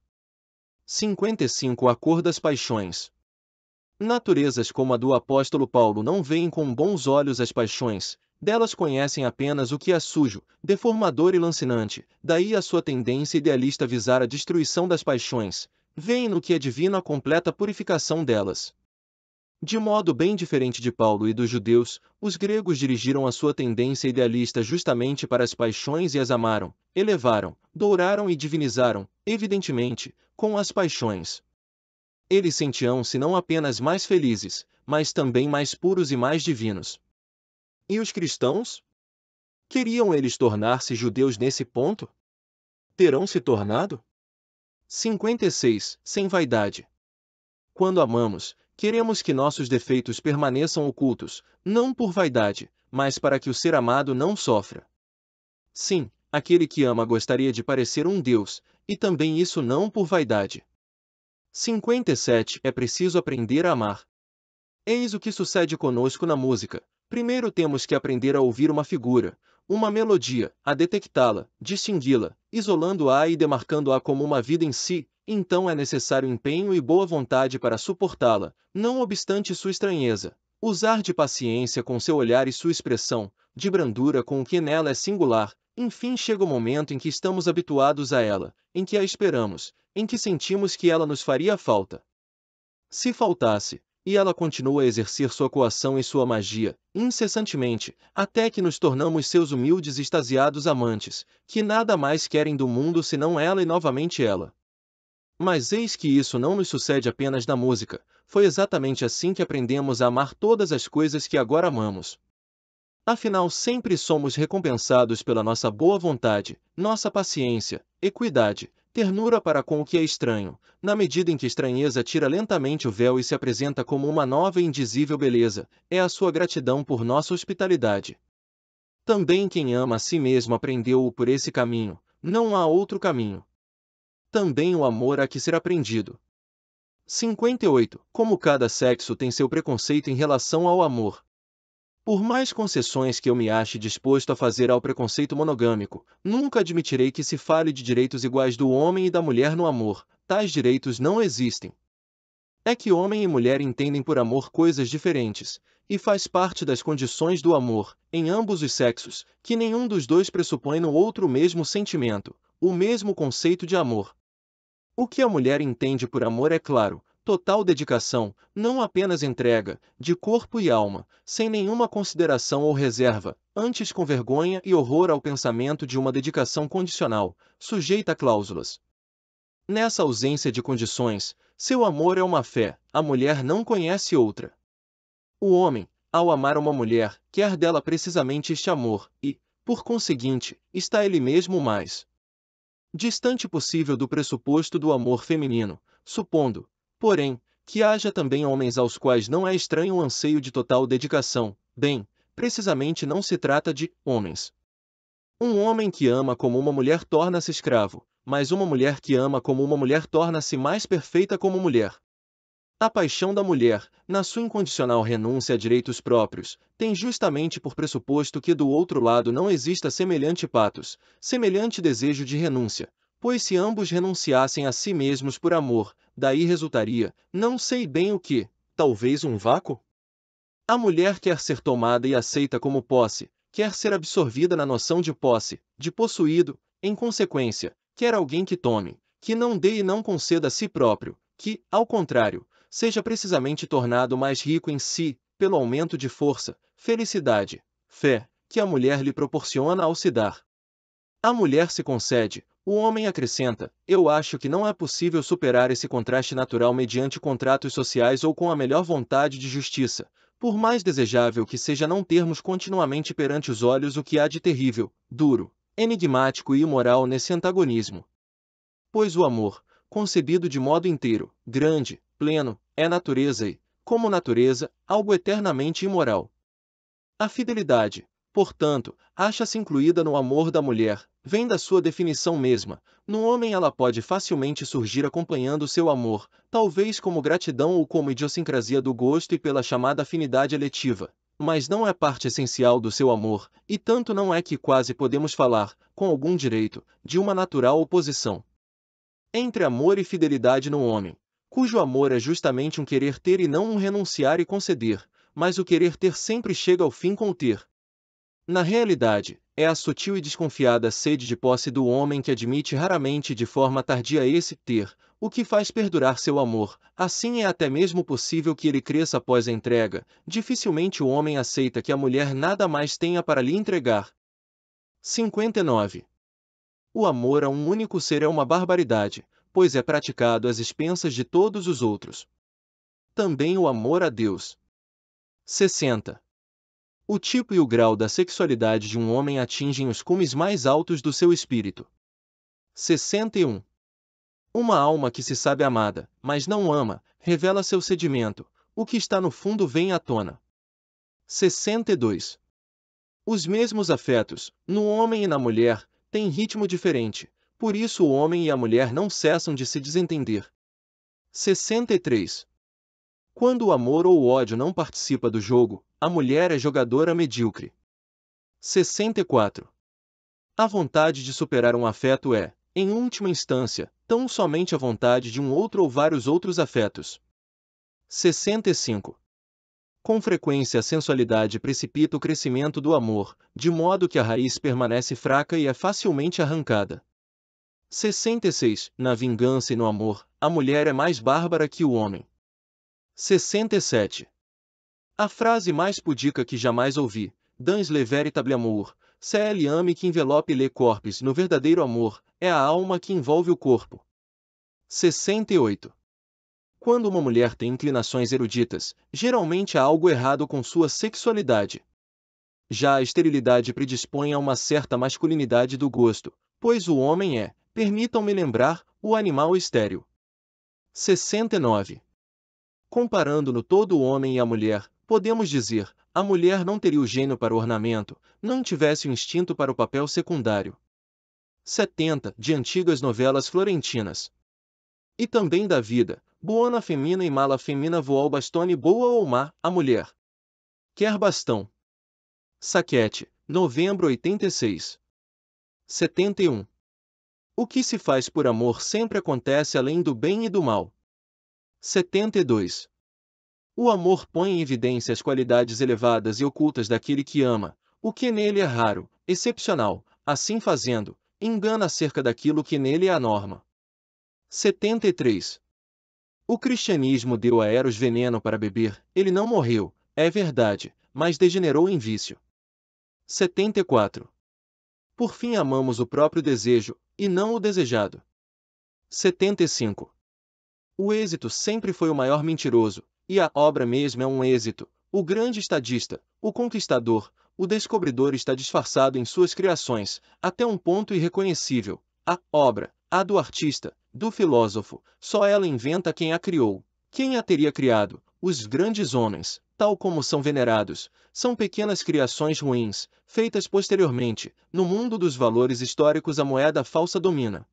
Speaker 1: 55 A cor das paixões. Naturezas como a do apóstolo Paulo não veem com bons olhos as paixões, delas conhecem apenas o que é sujo, deformador e lancinante, daí a sua tendência idealista visar a destruição das paixões, veem no que é divino a completa purificação delas. De modo bem diferente de Paulo e dos judeus, os gregos dirigiram a sua tendência idealista justamente para as paixões e as amaram, elevaram, douraram e divinizaram, evidentemente, com as paixões. Eles sentiam-se não apenas mais felizes, mas também mais puros e mais divinos. E os cristãos? Queriam eles tornar-se judeus nesse ponto? Terão se tornado? 56. Sem vaidade. Quando amamos, Queremos que nossos defeitos permaneçam ocultos, não por vaidade, mas para que o ser amado não sofra. Sim, aquele que ama gostaria de parecer um Deus, e também isso não por vaidade. 57. É preciso aprender a amar. Eis o que sucede conosco na música. Primeiro temos que aprender a ouvir uma figura, uma melodia, a detectá-la, distingui-la, isolando-a e demarcando-a como uma vida em si, então é necessário empenho e boa vontade para suportá-la, não obstante sua estranheza. Usar de paciência com seu olhar e sua expressão, de brandura com o que nela é singular, enfim chega o momento em que estamos habituados a ela, em que a esperamos, em que sentimos que ela nos faria falta. Se faltasse, e ela continua a exercer sua coação e sua magia, incessantemente, até que nos tornamos seus humildes e extasiados amantes, que nada mais querem do mundo senão ela e novamente ela. Mas eis que isso não nos sucede apenas na música, foi exatamente assim que aprendemos a amar todas as coisas que agora amamos. Afinal, sempre somos recompensados pela nossa boa vontade, nossa paciência, equidade, ternura para com o que é estranho, na medida em que estranheza tira lentamente o véu e se apresenta como uma nova e indizível beleza, é a sua gratidão por nossa hospitalidade. Também quem ama a si mesmo aprendeu-o por esse caminho, não há outro caminho também o amor há que ser aprendido. 58. Como cada sexo tem seu preconceito em relação ao amor. Por mais concessões que eu me ache disposto a fazer ao preconceito monogâmico, nunca admitirei que se fale de direitos iguais do homem e da mulher no amor, tais direitos não existem. É que homem e mulher entendem por amor coisas diferentes, e faz parte das condições do amor, em ambos os sexos, que nenhum dos dois pressupõe no outro o mesmo sentimento, o mesmo conceito de amor, o que a mulher entende por amor é claro, total dedicação, não apenas entrega, de corpo e alma, sem nenhuma consideração ou reserva, antes com vergonha e horror ao pensamento de uma dedicação condicional, sujeita a cláusulas. Nessa ausência de condições, seu amor é uma fé, a mulher não conhece outra. O homem, ao amar uma mulher, quer dela precisamente este amor, e, por conseguinte, está ele mesmo mais distante possível do pressuposto do amor feminino, supondo, porém, que haja também homens aos quais não é estranho o anseio de total dedicação, bem, precisamente não se trata de homens. Um homem que ama como uma mulher torna-se escravo, mas uma mulher que ama como uma mulher torna-se mais perfeita como mulher. A paixão da mulher, na sua incondicional renúncia a direitos próprios, tem justamente por pressuposto que do outro lado não exista semelhante patos, semelhante desejo de renúncia, pois se ambos renunciassem a si mesmos por amor, daí resultaria, não sei bem o que, talvez um vácuo? A mulher quer ser tomada e aceita como posse, quer ser absorvida na noção de posse, de possuído, em consequência, quer alguém que tome, que não dê e não conceda a si próprio, que, ao contrário, seja precisamente tornado mais rico em si, pelo aumento de força, felicidade, fé, que a mulher lhe proporciona ao se dar. A mulher se concede, o homem acrescenta: Eu acho que não é possível superar esse contraste natural mediante contratos sociais ou com a melhor vontade de justiça, por mais desejável que seja não termos continuamente perante os olhos o que há de terrível, duro, enigmático e imoral nesse antagonismo. Pois o amor, concebido de modo inteiro, grande, pleno, é natureza e, como natureza, algo eternamente imoral. A fidelidade, portanto, acha-se incluída no amor da mulher, vem da sua definição mesma. No homem ela pode facilmente surgir acompanhando seu amor, talvez como gratidão ou como idiosincrasia do gosto e pela chamada afinidade eletiva. Mas não é parte essencial do seu amor, e tanto não é que quase podemos falar, com algum direito, de uma natural oposição. Entre amor e fidelidade no homem, cujo amor é justamente um querer ter e não um renunciar e conceder, mas o querer ter sempre chega ao fim com o ter. Na realidade, é a sutil e desconfiada sede de posse do homem que admite raramente e de forma tardia esse ter, o que faz perdurar seu amor. Assim é até mesmo possível que ele cresça após a entrega. Dificilmente o homem aceita que a mulher nada mais tenha para lhe entregar. 59. O amor a um único ser é uma barbaridade, pois é praticado às expensas de todos os outros. Também o amor a Deus. 60. O tipo e o grau da sexualidade de um homem atingem os cumes mais altos do seu espírito. 61. Uma alma que se sabe amada, mas não ama, revela seu sedimento, o que está no fundo vem à tona. 62. Os mesmos afetos, no homem e na mulher, têm ritmo diferente, por isso o homem e a mulher não cessam de se desentender. 63. Quando o amor ou o ódio não participa do jogo, a mulher é jogadora medíocre. 64. A vontade de superar um afeto é, em última instância, tão somente a vontade de um outro ou vários outros afetos. 65. Com frequência a sensualidade precipita o crescimento do amor, de modo que a raiz permanece fraca e é facilmente arrancada. 66. Na vingança e no amor, a mulher é mais bárbara que o homem. 67. A frase mais pudica que jamais ouvi, dans le table amour, c'est l'âme que enveloppe le corpus no verdadeiro amor, é a alma que envolve o corpo. 68. Quando uma mulher tem inclinações eruditas, geralmente há algo errado com sua sexualidade. Já a esterilidade predispõe a uma certa masculinidade do gosto, pois o homem é, permitam-me lembrar, o animal estéril. 69. Comparando no todo o homem e a mulher, podemos dizer, a mulher não teria o gênio para o ornamento, não tivesse o instinto para o papel secundário. 70. De antigas novelas florentinas. E também da vida, Buona femina e mala femina voou bastone boa ou má, a mulher. Quer bastão. Saquete, novembro 86. 71. O que se faz por amor sempre acontece além do bem e do mal. 72. O amor põe em evidência as qualidades elevadas e ocultas daquele que ama, o que nele é raro, excepcional, assim fazendo, engana acerca daquilo que nele é a norma. 73. O cristianismo deu a Eros veneno para beber, ele não morreu, é verdade, mas degenerou em vício. 74. Por fim, amamos o próprio desejo, e não o desejado. 75. O êxito sempre foi o maior mentiroso, e a obra mesma é um êxito. O grande estadista, o conquistador, o descobridor está disfarçado em suas criações, até um ponto irreconhecível. A obra, a do artista, do filósofo, só ela inventa quem a criou. Quem a teria criado? Os grandes homens, tal como são venerados, são pequenas criações ruins, feitas posteriormente, no mundo dos valores históricos a moeda falsa domina.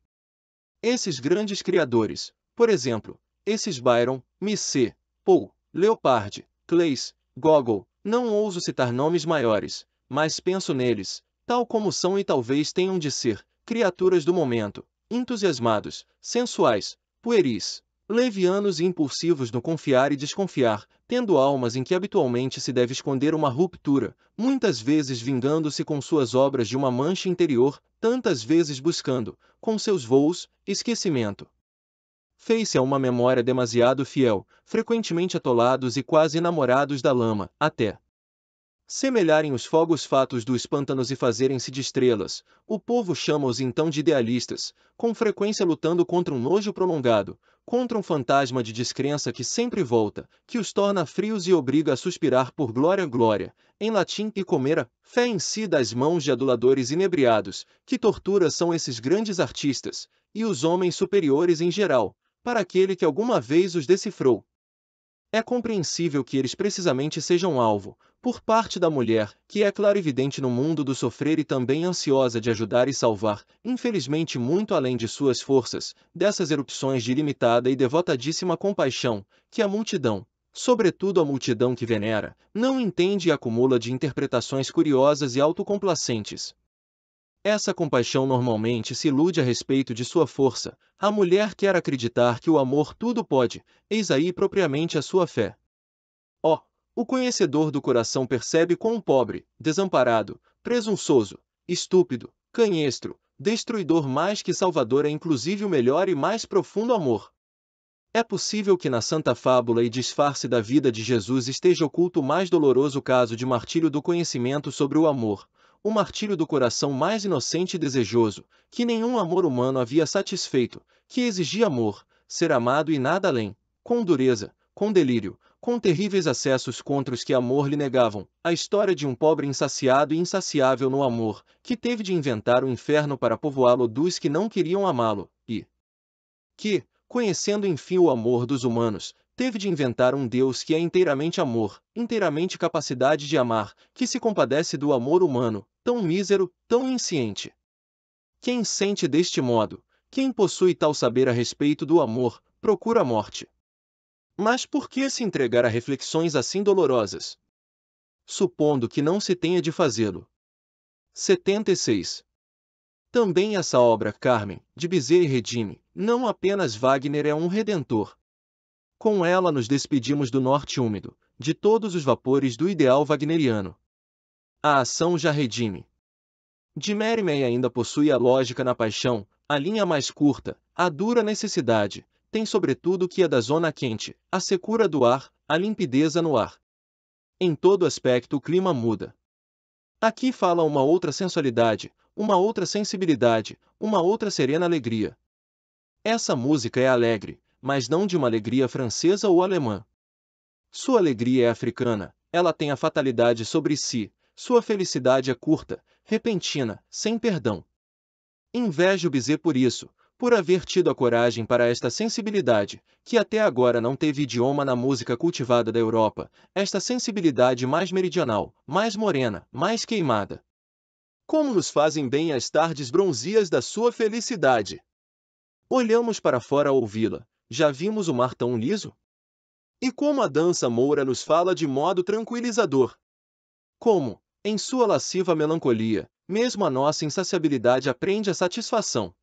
Speaker 1: Esses grandes criadores, por exemplo, esses Byron, Missé, Poe, Leopard, Clays, Gogol, não ouso citar nomes maiores, mas penso neles, tal como são e talvez tenham de ser, criaturas do momento, entusiasmados, sensuais, pueris, levianos e impulsivos no confiar e desconfiar, tendo almas em que habitualmente se deve esconder uma ruptura, muitas vezes vingando-se com suas obras de uma mancha interior, tantas vezes buscando, com seus voos, esquecimento. Fez-se a uma memória demasiado fiel, frequentemente atolados e quase enamorados da lama, até semelharem os fogos fatos dos pântanos e fazerem-se de estrelas, o povo chama-os então de idealistas, com frequência lutando contra um nojo prolongado, contra um fantasma de descrença que sempre volta, que os torna frios e obriga a suspirar por glória, glória, em latim e comera, fé em si das mãos de aduladores inebriados, que tortura são esses grandes artistas, e os homens superiores em geral, para aquele que alguma vez os decifrou, é compreensível que eles precisamente sejam alvo, por parte da mulher, que é clarividente no mundo do sofrer e também ansiosa de ajudar e salvar, infelizmente muito além de suas forças, dessas erupções de ilimitada e devotadíssima compaixão, que a multidão, sobretudo a multidão que venera, não entende e acumula de interpretações curiosas e autocomplacentes, essa compaixão normalmente se ilude a respeito de sua força. A mulher quer acreditar que o amor tudo pode, eis aí propriamente a sua fé. Ó, oh, o conhecedor do coração percebe quão pobre, desamparado, presunçoso, estúpido, canhestro, destruidor mais que salvador é inclusive o melhor e mais profundo amor. É possível que na santa fábula e disfarce da vida de Jesus esteja oculto o mais doloroso caso de martírio do conhecimento sobre o amor, o martírio do coração mais inocente e desejoso, que nenhum amor humano havia satisfeito, que exigia amor, ser amado e nada além, com dureza, com delírio, com terríveis acessos contra os que amor lhe negavam, a história de um pobre insaciado e insaciável no amor, que teve de inventar o inferno para povoá-lo dos que não queriam amá-lo, e que, conhecendo enfim o amor dos humanos, teve de inventar um Deus que é inteiramente amor, inteiramente capacidade de amar, que se compadece do amor humano, tão mísero, tão insciente. Quem sente deste modo, quem possui tal saber a respeito do amor, procura a morte. Mas por que se entregar a reflexões assim dolorosas? Supondo que não se tenha de fazê-lo. 76. Também essa obra, Carmen, de Bizet e Redime, não apenas Wagner é um redentor, com ela nos despedimos do norte úmido, de todos os vapores do ideal wagneriano. A ação já redime. De ainda possui a lógica na paixão, a linha mais curta, a dura necessidade, tem sobretudo que a é da zona quente, a secura do ar, a limpideza no ar. Em todo aspecto o clima muda. Aqui fala uma outra sensualidade, uma outra sensibilidade, uma outra serena alegria. Essa música é alegre, mas não de uma alegria francesa ou alemã. Sua alegria é africana, ela tem a fatalidade sobre si, sua felicidade é curta, repentina, sem perdão. Invejo Bizet por isso, por haver tido a coragem para esta sensibilidade, que até agora não teve idioma na música cultivada da Europa, esta sensibilidade mais meridional, mais morena, mais queimada. Como nos fazem bem as tardes bronzias da sua felicidade! Olhamos para fora a ouvi-la, já vimos o mar tão liso? E como a dança moura nos fala de modo tranquilizador. Como, em sua lasciva melancolia, mesmo a nossa insaciabilidade aprende a satisfação.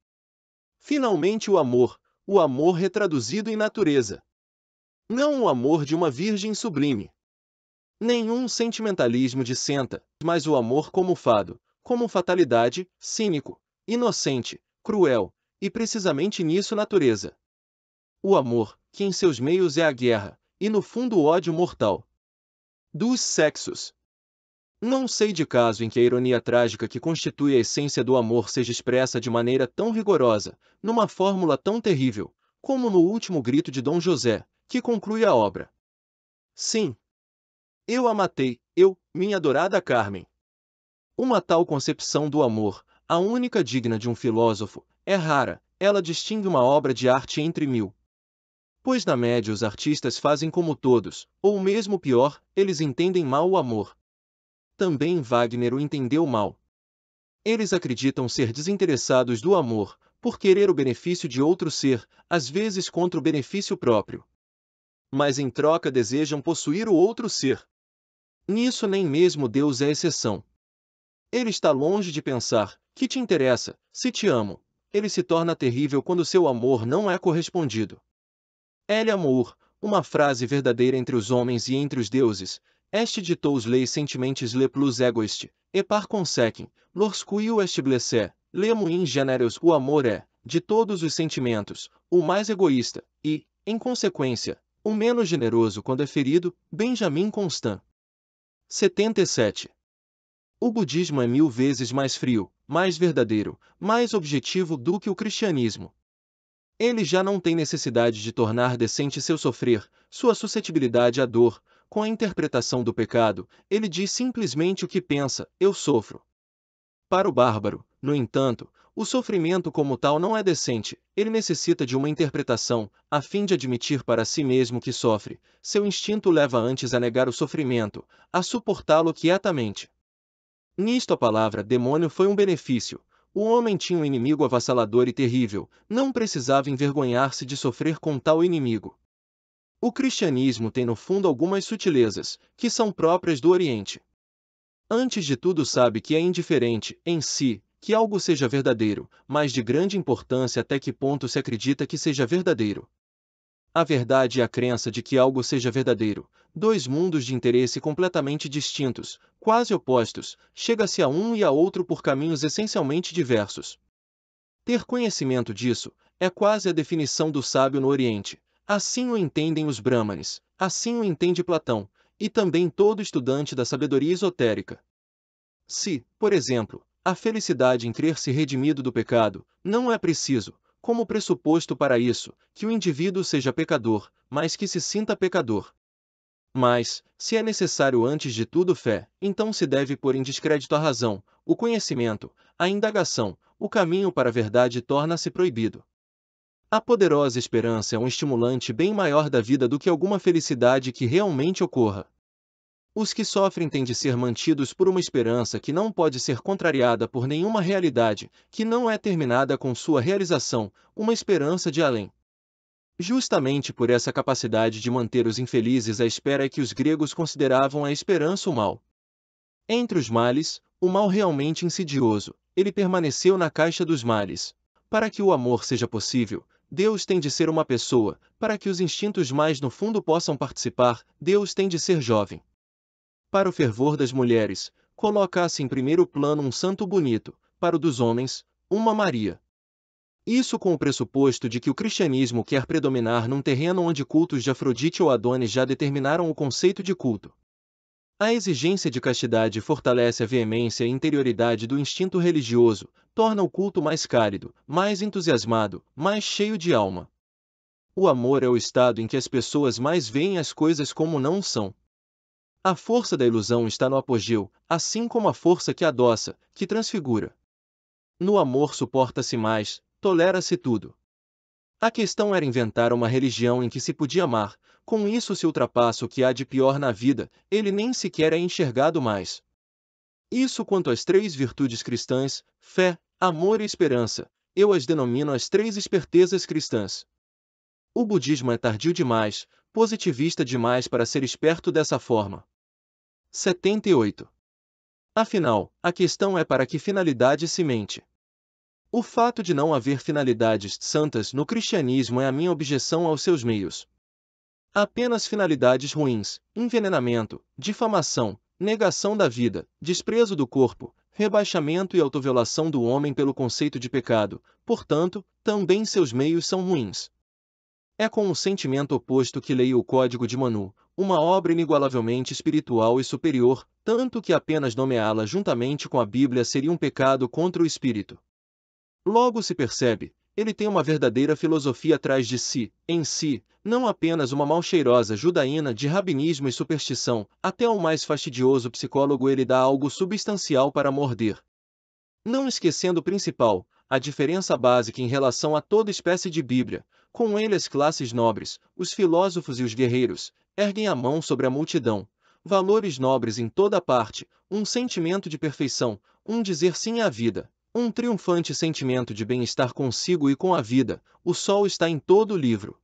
Speaker 1: Finalmente o amor, o amor retraduzido em natureza. Não o amor de uma virgem sublime. Nenhum sentimentalismo senta, mas o amor como fado, como fatalidade, cínico, inocente, cruel, e precisamente nisso natureza o amor, que em seus meios é a guerra, e no fundo o ódio mortal. Dos sexos. Não sei de caso em que a ironia trágica que constitui a essência do amor seja expressa de maneira tão rigorosa, numa fórmula tão terrível, como no último grito de Dom José, que conclui a obra. Sim. Eu a matei, eu, minha adorada Carmen. Uma tal concepção do amor, a única digna de um filósofo, é rara, ela distingue uma obra de arte entre mil, Pois na média os artistas fazem como todos, ou mesmo pior, eles entendem mal o amor. Também Wagner o entendeu mal. Eles acreditam ser desinteressados do amor, por querer o benefício de outro ser, às vezes contra o benefício próprio. Mas em troca desejam possuir o outro ser. Nisso nem mesmo Deus é exceção. Ele está longe de pensar, que te interessa, se te amo. Ele se torna terrível quando seu amor não é correspondido. Ele amor, uma frase verdadeira entre os homens e entre os deuses, este ditou os leis sentimentes le plus egoist, e par o lorsqu'il blessé, le in generos o amor é, de todos os sentimentos, o mais egoísta, e, em consequência, o menos generoso quando é ferido, Benjamin Constant. 77. O budismo é mil vezes mais frio, mais verdadeiro, mais objetivo do que o cristianismo. Ele já não tem necessidade de tornar decente seu sofrer, sua suscetibilidade à dor, com a interpretação do pecado, ele diz simplesmente o que pensa, eu sofro. Para o bárbaro, no entanto, o sofrimento como tal não é decente, ele necessita de uma interpretação, a fim de admitir para si mesmo que sofre, seu instinto leva antes a negar o sofrimento, a suportá-lo quietamente. Nisto a palavra demônio foi um benefício, o homem tinha um inimigo avassalador e terrível, não precisava envergonhar-se de sofrer com tal inimigo. O cristianismo tem no fundo algumas sutilezas, que são próprias do Oriente. Antes de tudo, sabe que é indiferente, em si, que algo seja verdadeiro, mas de grande importância até que ponto se acredita que seja verdadeiro a verdade e é a crença de que algo seja verdadeiro, dois mundos de interesse completamente distintos, quase opostos, chega-se a um e a outro por caminhos essencialmente diversos. Ter conhecimento disso é quase a definição do sábio no Oriente. Assim o entendem os Brahmanes, assim o entende Platão, e também todo estudante da sabedoria esotérica. Se, por exemplo, a felicidade em crer-se redimido do pecado, não é preciso, como pressuposto para isso, que o indivíduo seja pecador, mas que se sinta pecador. Mas, se é necessário antes de tudo fé, então se deve pôr em descrédito a razão, o conhecimento, a indagação, o caminho para a verdade torna-se proibido. A poderosa esperança é um estimulante bem maior da vida do que alguma felicidade que realmente ocorra. Os que sofrem têm de ser mantidos por uma esperança que não pode ser contrariada por nenhuma realidade, que não é terminada com sua realização, uma esperança de além. Justamente por essa capacidade de manter os infelizes à espera é que os gregos consideravam a esperança o mal. Entre os males, o mal realmente insidioso, ele permaneceu na caixa dos males. Para que o amor seja possível, Deus tem de ser uma pessoa, para que os instintos mais no fundo possam participar, Deus tem de ser jovem. Para o fervor das mulheres, colocasse assim em primeiro plano um santo bonito, para o dos homens, uma Maria. Isso com o pressuposto de que o cristianismo quer predominar num terreno onde cultos de Afrodite ou Adonis já determinaram o conceito de culto. A exigência de castidade fortalece a veemência e interioridade do instinto religioso, torna o culto mais cálido, mais entusiasmado, mais cheio de alma. O amor é o estado em que as pessoas mais veem as coisas como não são. A força da ilusão está no apogeu, assim como a força que adoça, que transfigura. No amor suporta-se mais, tolera-se tudo. A questão era inventar uma religião em que se podia amar, com isso se ultrapassa o que há de pior na vida, ele nem sequer é enxergado mais. Isso quanto às três virtudes cristãs, fé, amor e esperança, eu as denomino as três espertezas cristãs. O budismo é tardio demais, positivista demais para ser esperto dessa forma. 78. Afinal, a questão é para que finalidade se mente. O fato de não haver finalidades santas no cristianismo é a minha objeção aos seus meios. Apenas finalidades ruins, envenenamento, difamação, negação da vida, desprezo do corpo, rebaixamento e autovelação do homem pelo conceito de pecado, portanto, também seus meios são ruins. É com um sentimento oposto que leio o Código de Manu, uma obra inigualavelmente espiritual e superior, tanto que apenas nomeá-la juntamente com a Bíblia seria um pecado contra o espírito. Logo se percebe, ele tem uma verdadeira filosofia atrás de si, em si, não apenas uma malcheirosa judaína de rabinismo e superstição, até ao mais fastidioso psicólogo ele dá algo substancial para morder. Não esquecendo o principal, a diferença básica em relação a toda espécie de Bíblia, com ele as classes nobres, os filósofos e os guerreiros, erguem a mão sobre a multidão. Valores nobres em toda parte, um sentimento de perfeição, um dizer sim à vida, um triunfante sentimento de bem-estar consigo e com a vida, o sol está em todo o livro.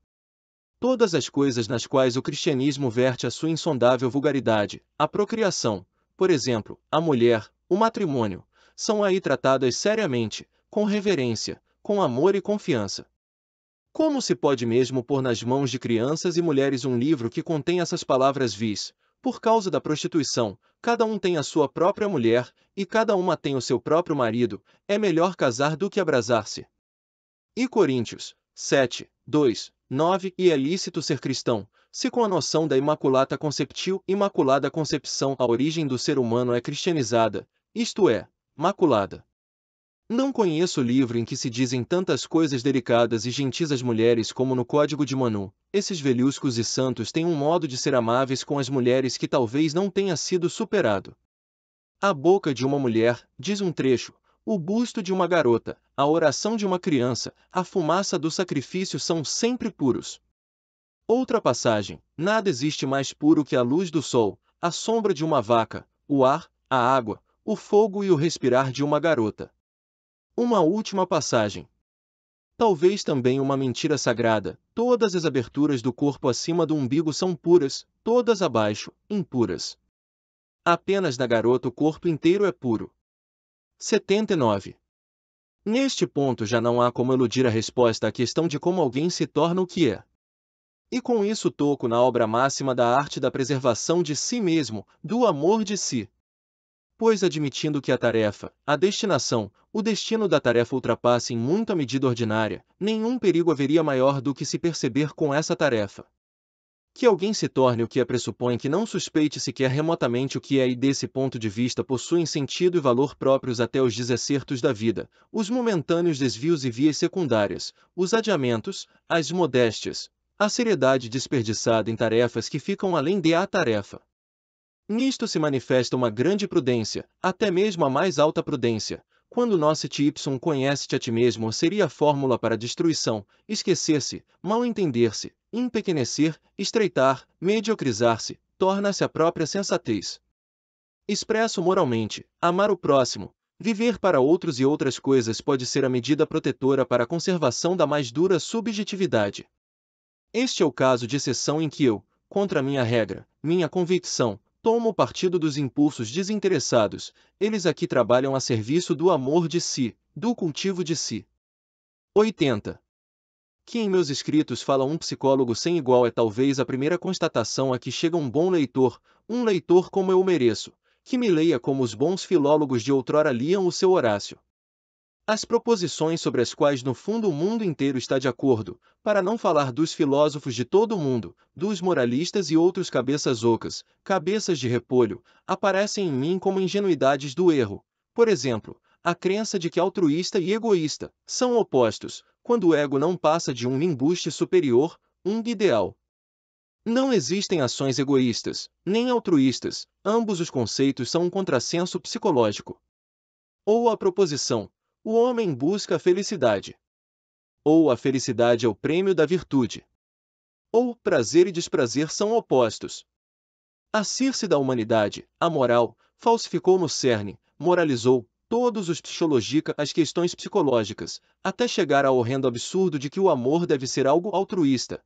Speaker 1: Todas as coisas nas quais o cristianismo verte a sua insondável vulgaridade, a procriação, por exemplo, a mulher, o matrimônio, são aí tratadas seriamente, com reverência, com amor e confiança. Como se pode mesmo pôr nas mãos de crianças e mulheres um livro que contém essas palavras vis? Por causa da prostituição, cada um tem a sua própria mulher, e cada uma tem o seu próprio marido, é melhor casar do que abrasar-se. E Coríntios 7, 2, 9 E é lícito ser cristão, se com a noção da imaculata Conceptil, imaculada concepção, a origem do ser humano é cristianizada, isto é, maculada. Não conheço livro em que se dizem tantas coisas delicadas e gentis às mulheres como no Código de Manu. Esses velhuscos e santos têm um modo de ser amáveis com as mulheres que talvez não tenha sido superado. A boca de uma mulher, diz um trecho, o busto de uma garota, a oração de uma criança, a fumaça do sacrifício são sempre puros. Outra passagem: nada existe mais puro que a luz do sol, a sombra de uma vaca, o ar, a água, o fogo e o respirar de uma garota. Uma última passagem. Talvez também uma mentira sagrada. Todas as aberturas do corpo acima do umbigo são puras, todas abaixo, impuras. Apenas na garota o corpo inteiro é puro. 79. Neste ponto já não há como eludir a resposta à questão de como alguém se torna o que é. E com isso toco na obra máxima da arte da preservação de si mesmo, do amor de si pois admitindo que a tarefa, a destinação, o destino da tarefa ultrapassem muito muita medida ordinária, nenhum perigo haveria maior do que se perceber com essa tarefa. Que alguém se torne o que a pressupõe que não suspeite sequer remotamente o que é e desse ponto de vista possuem sentido e valor próprios até os desacertos da vida, os momentâneos desvios e vias secundárias, os adiamentos, as modéstias, a seriedade desperdiçada em tarefas que ficam além de a tarefa. Nisto se manifesta uma grande prudência, até mesmo a mais alta prudência. Quando nosso TY conhece-te a ti mesmo seria a fórmula para destruição, esquecer-se, mal entender-se, empequenecer, estreitar, mediocrizar-se, torna-se a própria sensatez. Expresso moralmente, amar o próximo, viver para outros e outras coisas pode ser a medida protetora para a conservação da mais dura subjetividade. Este é o caso de exceção em que eu, contra minha regra, minha convicção, Tomo partido dos impulsos desinteressados, eles aqui trabalham a serviço do amor de si, do cultivo de si. 80. Que em meus escritos fala um psicólogo sem igual é talvez a primeira constatação a que chega um bom leitor, um leitor como eu mereço, que me leia como os bons filólogos de outrora liam o seu Horácio, as proposições sobre as quais no fundo o mundo inteiro está de acordo, para não falar dos filósofos de todo o mundo, dos moralistas e outros cabeças ocas, cabeças de repolho, aparecem em mim como ingenuidades do erro. Por exemplo, a crença de que altruísta e egoísta são opostos, quando o ego não passa de um embuste superior, um ideal. Não existem ações egoístas, nem altruístas, ambos os conceitos são um contrassenso psicológico. Ou a proposição, o homem busca a felicidade. Ou a felicidade é o prêmio da virtude. Ou prazer e desprazer são opostos. A Circe da humanidade, a moral, falsificou no cerne, moralizou, todos os psicologica as questões psicológicas, até chegar ao horrendo absurdo de que o amor deve ser algo altruísta.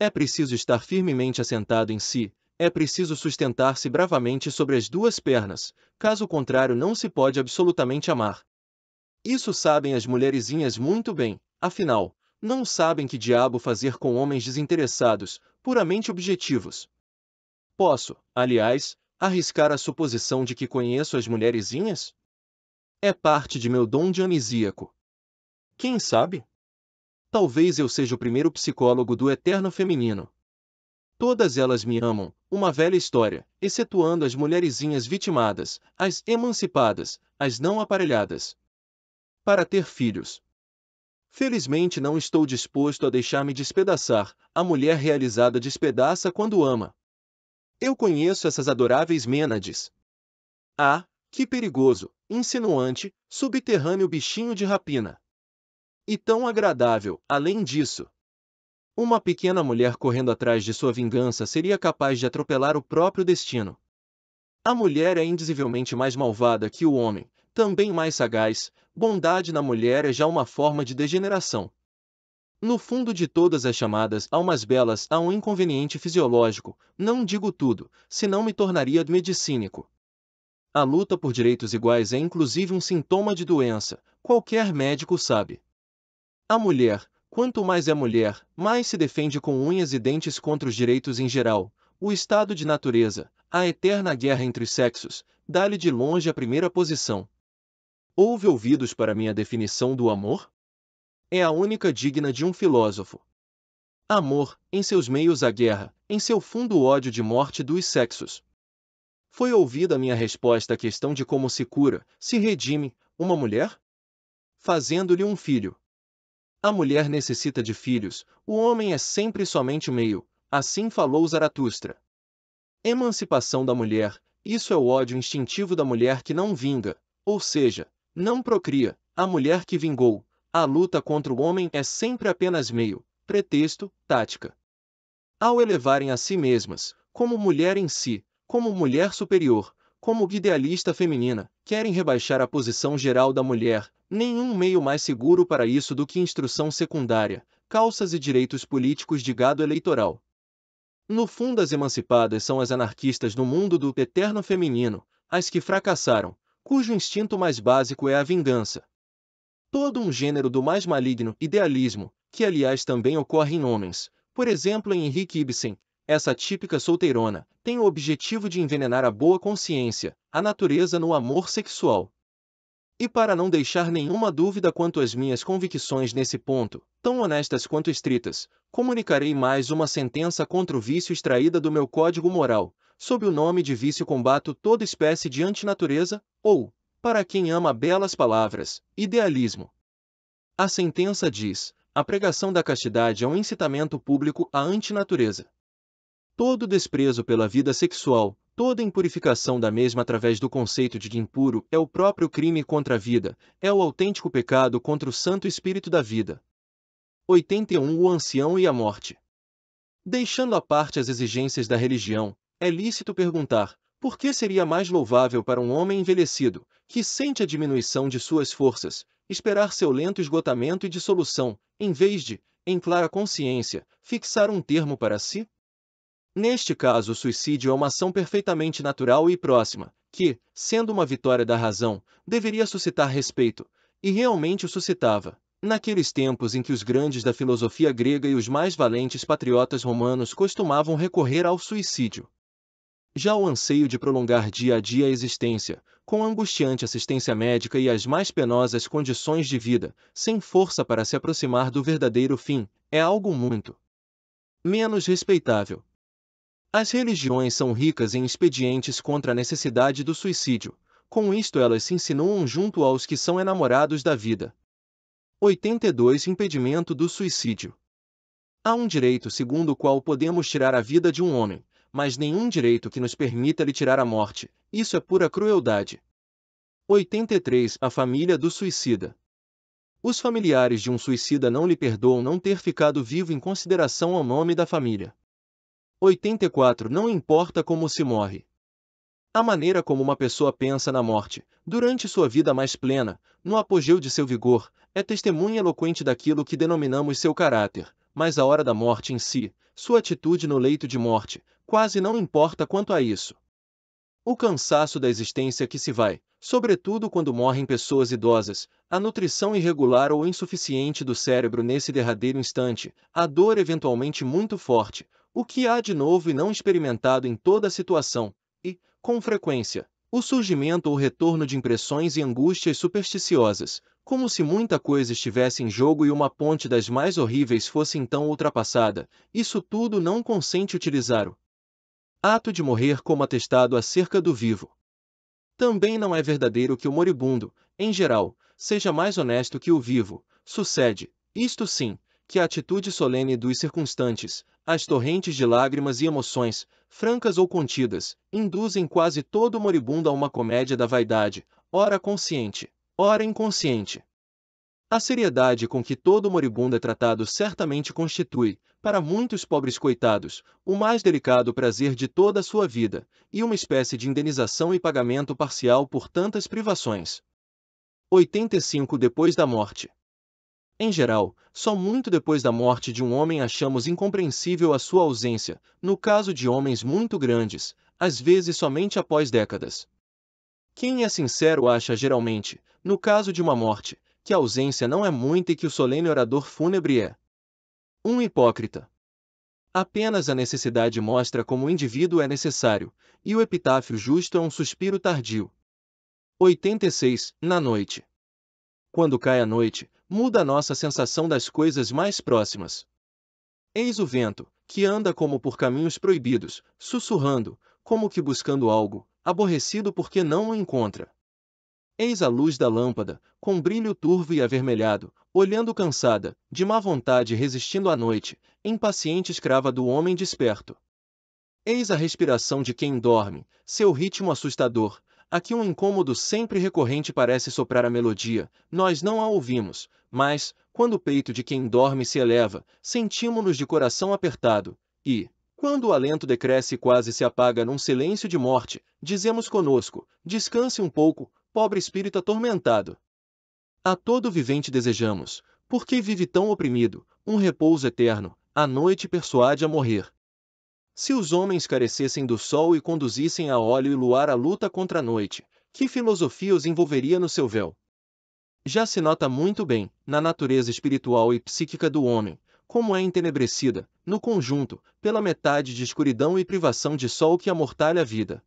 Speaker 1: É preciso estar firmemente assentado em si, é preciso sustentar-se bravamente sobre as duas pernas, caso contrário não se pode absolutamente amar. Isso sabem as mulherzinhas muito bem, afinal, não sabem que diabo fazer com homens desinteressados, puramente objetivos. Posso, aliás, arriscar a suposição de que conheço as mulherzinhas? É parte de meu dom dionisíaco. Quem sabe? Talvez eu seja o primeiro psicólogo do eterno feminino. Todas elas me amam, uma velha história, excetuando as mulherzinhas vitimadas, as emancipadas, as não aparelhadas para ter filhos. Felizmente não estou disposto a deixar-me despedaçar, a mulher realizada despedaça quando ama. Eu conheço essas adoráveis mênades. Ah, que perigoso, insinuante, subterrâneo bichinho de rapina. E tão agradável, além disso. Uma pequena mulher correndo atrás de sua vingança seria capaz de atropelar o próprio destino. A mulher é indizivelmente mais malvada que o homem, também mais sagaz, bondade na mulher é já uma forma de degeneração. No fundo de todas as chamadas almas belas há um inconveniente fisiológico, não digo tudo, senão me tornaria medicínico. A luta por direitos iguais é inclusive um sintoma de doença, qualquer médico sabe. A mulher, quanto mais é mulher, mais se defende com unhas e dentes contra os direitos em geral, o estado de natureza, a eterna guerra entre os sexos, dá-lhe de longe a primeira posição. Houve ouvidos para minha definição do amor? É a única digna de um filósofo. Amor, em seus meios a guerra, em seu fundo o ódio de morte dos sexos. Foi ouvida minha resposta à questão de como se cura, se redime, uma mulher? Fazendo-lhe um filho. A mulher necessita de filhos, o homem é sempre somente o meio, assim falou Zaratustra. Emancipação da mulher, isso é o ódio instintivo da mulher que não vinga, ou seja, não procria. A mulher que vingou. A luta contra o homem é sempre apenas meio, pretexto, tática. Ao elevarem a si mesmas, como mulher em si, como mulher superior, como idealista feminina, querem rebaixar a posição geral da mulher, nenhum meio mais seguro para isso do que instrução secundária, calças e direitos políticos de gado eleitoral. No fundo, as emancipadas são as anarquistas no mundo do eterno feminino, as que fracassaram, cujo instinto mais básico é a vingança. Todo um gênero do mais maligno idealismo, que aliás também ocorre em homens, por exemplo em Henrique Ibsen, essa típica solteirona, tem o objetivo de envenenar a boa consciência, a natureza no amor sexual. E para não deixar nenhuma dúvida quanto às minhas convicções nesse ponto, tão honestas quanto estritas, comunicarei mais uma sentença contra o vício extraída do meu código moral, sob o nome de vício combato toda espécie de antinatureza, ou, para quem ama belas palavras, idealismo. A sentença diz, a pregação da castidade é um incitamento público à antinatureza. Todo desprezo pela vida sexual, toda impurificação da mesma através do conceito de impuro é o próprio crime contra a vida, é o autêntico pecado contra o Santo Espírito da vida. 81 O ancião e a morte. Deixando à parte as exigências da religião, é lícito perguntar, por que seria mais louvável para um homem envelhecido, que sente a diminuição de suas forças, esperar seu lento esgotamento e dissolução, em vez de, em clara consciência, fixar um termo para si? Neste caso, o suicídio é uma ação perfeitamente natural e próxima, que, sendo uma vitória da razão, deveria suscitar respeito, e realmente o suscitava. Naqueles tempos em que os grandes da filosofia grega e os mais valentes patriotas romanos costumavam recorrer ao suicídio, já o anseio de prolongar dia a dia a existência, com angustiante assistência médica e as mais penosas condições de vida, sem força para se aproximar do verdadeiro fim, é algo muito menos respeitável. As religiões são ricas em expedientes contra a necessidade do suicídio, com isto elas se insinuam junto aos que são enamorados da vida. 82 Impedimento do suicídio. Há um direito segundo o qual podemos tirar a vida de um homem, mas nenhum direito que nos permita lhe tirar a morte. Isso é pura crueldade. 83. A família do suicida. Os familiares de um suicida não lhe perdoam não ter ficado vivo em consideração ao nome da família. 84. Não importa como se morre. A maneira como uma pessoa pensa na morte, durante sua vida mais plena, no apogeu de seu vigor, é testemunha eloquente daquilo que denominamos seu caráter, mas a hora da morte em si, sua atitude no leito de morte, quase não importa quanto a isso. O cansaço da existência que se vai, sobretudo quando morrem pessoas idosas, a nutrição irregular ou insuficiente do cérebro nesse derradeiro instante, a dor eventualmente muito forte, o que há de novo e não experimentado em toda a situação, e, com frequência, o surgimento ou retorno de impressões e angústias supersticiosas, como se muita coisa estivesse em jogo e uma ponte das mais horríveis fosse então ultrapassada, isso tudo não consente utilizar o ato de morrer como atestado acerca do vivo. Também não é verdadeiro que o moribundo, em geral, seja mais honesto que o vivo. Sucede, isto sim, que a atitude solene dos circunstantes, as torrentes de lágrimas e emoções, francas ou contidas, induzem quase todo moribundo a uma comédia da vaidade, ora consciente, ora inconsciente. A seriedade com que todo moribundo é tratado certamente constitui, para muitos pobres coitados, o mais delicado prazer de toda a sua vida, e uma espécie de indenização e pagamento parcial por tantas privações. 85 Depois da morte. Em geral, só muito depois da morte de um homem achamos incompreensível a sua ausência, no caso de homens muito grandes, às vezes somente após décadas. Quem é sincero acha geralmente, no caso de uma morte, que a ausência não é muita e que o solene orador fúnebre é, um hipócrita. Apenas a necessidade mostra como o indivíduo é necessário, e o epitáfio justo é um suspiro tardio. 86. Na noite. Quando cai a noite, muda a nossa sensação das coisas mais próximas. Eis o vento, que anda como por caminhos proibidos, sussurrando, como que buscando algo, aborrecido porque não o encontra. Eis a luz da lâmpada, com brilho turvo e avermelhado, olhando cansada, de má vontade resistindo à noite, impaciente escrava do homem desperto. Eis a respiração de quem dorme, seu ritmo assustador, a que um incômodo sempre recorrente parece soprar a melodia, nós não a ouvimos, mas, quando o peito de quem dorme se eleva, sentimos-nos de coração apertado, e, quando o alento decresce e quase se apaga num silêncio de morte, dizemos conosco, descanse um pouco, pobre espírito atormentado. A todo vivente desejamos, porque vive tão oprimido, um repouso eterno, a noite persuade a morrer. Se os homens carecessem do sol e conduzissem a óleo e luar a luta contra a noite, que filosofia os envolveria no seu véu? Já se nota muito bem, na natureza espiritual e psíquica do homem, como é entenebrecida, no conjunto, pela metade de escuridão e privação de sol que amortalha a vida.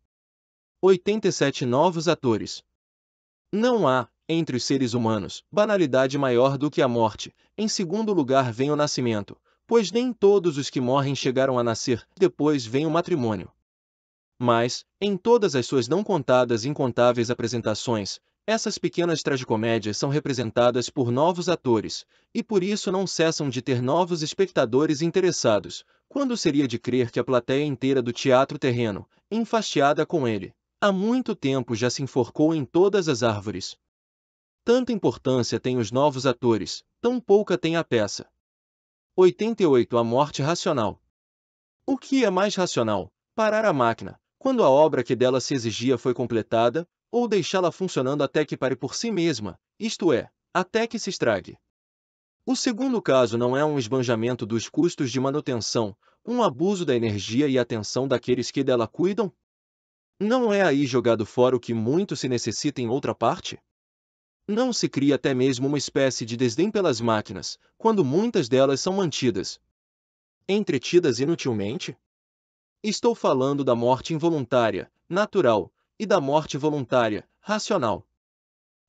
Speaker 1: 87 novos atores. Não há, entre os seres humanos, banalidade maior do que a morte. Em segundo lugar vem o nascimento, pois nem todos os que morrem chegaram a nascer, depois vem o matrimônio. Mas, em todas as suas não contadas e incontáveis apresentações, essas pequenas tragicomédias são representadas por novos atores, e por isso não cessam de ter novos espectadores interessados, quando seria de crer que a plateia inteira do teatro terreno, enfastiada com ele, há muito tempo já se enforcou em todas as árvores, Tanta importância têm os novos atores, tão pouca tem a peça. 88. A morte racional. O que é mais racional? Parar a máquina, quando a obra que dela se exigia foi completada, ou deixá-la funcionando até que pare por si mesma, isto é, até que se estrague. O segundo caso não é um esbanjamento dos custos de manutenção, um abuso da energia e atenção daqueles que dela cuidam? Não é aí jogado fora o que muito se necessita em outra parte? Não se cria até mesmo uma espécie de desdém pelas máquinas, quando muitas delas são mantidas entretidas inutilmente? Estou falando da morte involuntária, natural, e da morte voluntária, racional.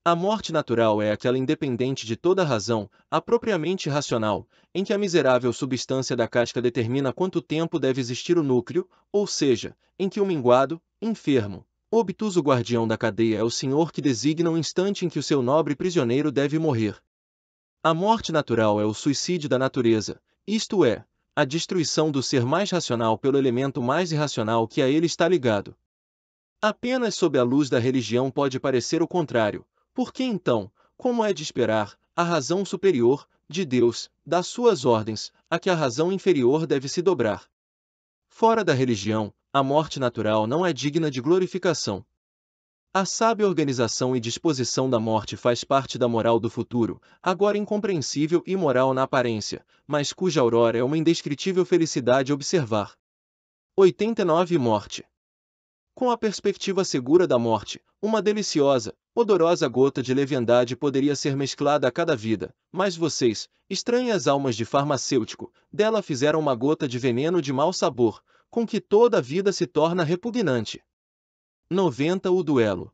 Speaker 1: A morte natural é aquela independente de toda razão, a propriamente racional, em que a miserável substância da casca determina quanto tempo deve existir o núcleo, ou seja, em que o minguado, enfermo, o obtuso guardião da cadeia é o senhor que designa o instante em que o seu nobre prisioneiro deve morrer. A morte natural é o suicídio da natureza, isto é, a destruição do ser mais racional pelo elemento mais irracional que a ele está ligado. Apenas sob a luz da religião pode parecer o contrário, porque então, como é de esperar, a razão superior, de Deus, dá suas ordens, a que a razão inferior deve se dobrar. Fora da religião, a morte natural não é digna de glorificação. A sábia organização e disposição da morte faz parte da moral do futuro, agora incompreensível e moral na aparência, mas cuja aurora é uma indescritível felicidade observar. 89 Morte Com a perspectiva segura da morte, uma deliciosa, odorosa gota de leviandade poderia ser mesclada a cada vida, mas vocês, estranhas almas de farmacêutico, dela fizeram uma gota de veneno de mau sabor, com que toda a vida se torna repugnante. 90. O duelo.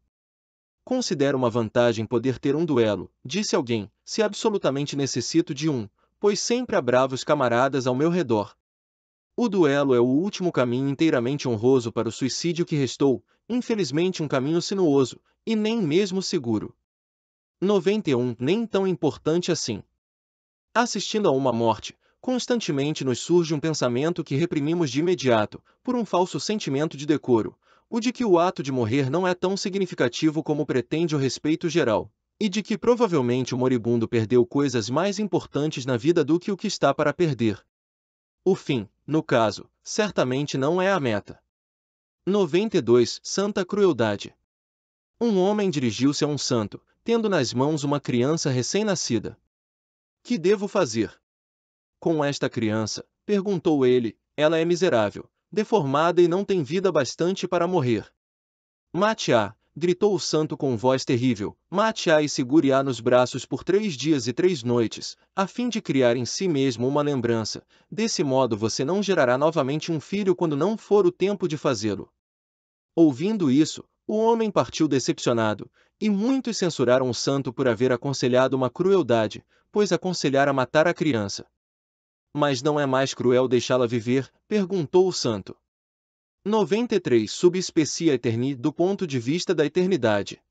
Speaker 1: Considero uma vantagem poder ter um duelo, disse alguém, se absolutamente necessito de um, pois sempre há bravos camaradas ao meu redor. O duelo é o último caminho inteiramente honroso para o suicídio que restou, infelizmente um caminho sinuoso, e nem mesmo seguro. 91. Nem tão importante assim. Assistindo a uma morte, Constantemente nos surge um pensamento que reprimimos de imediato, por um falso sentimento de decoro, o de que o ato de morrer não é tão significativo como pretende o respeito geral, e de que provavelmente o moribundo perdeu coisas mais importantes na vida do que o que está para perder. O fim, no caso, certamente não é a meta. 92. Santa Crueldade Um homem dirigiu-se a um santo, tendo nas mãos uma criança recém-nascida. Que devo fazer? com esta criança? Perguntou ele. Ela é miserável, deformada e não tem vida bastante para morrer. Mate-a! gritou o santo com voz terrível. Mate-a e segure-a nos braços por três dias e três noites, a fim de criar em si mesmo uma lembrança. Desse modo você não gerará novamente um filho quando não for o tempo de fazê-lo. Ouvindo isso, o homem partiu decepcionado, e muitos censuraram o santo por haver aconselhado uma crueldade, pois aconselhara matar a criança. Mas não é mais cruel deixá-la viver? perguntou o santo. 93 Subespecie eterni do ponto de vista da eternidade.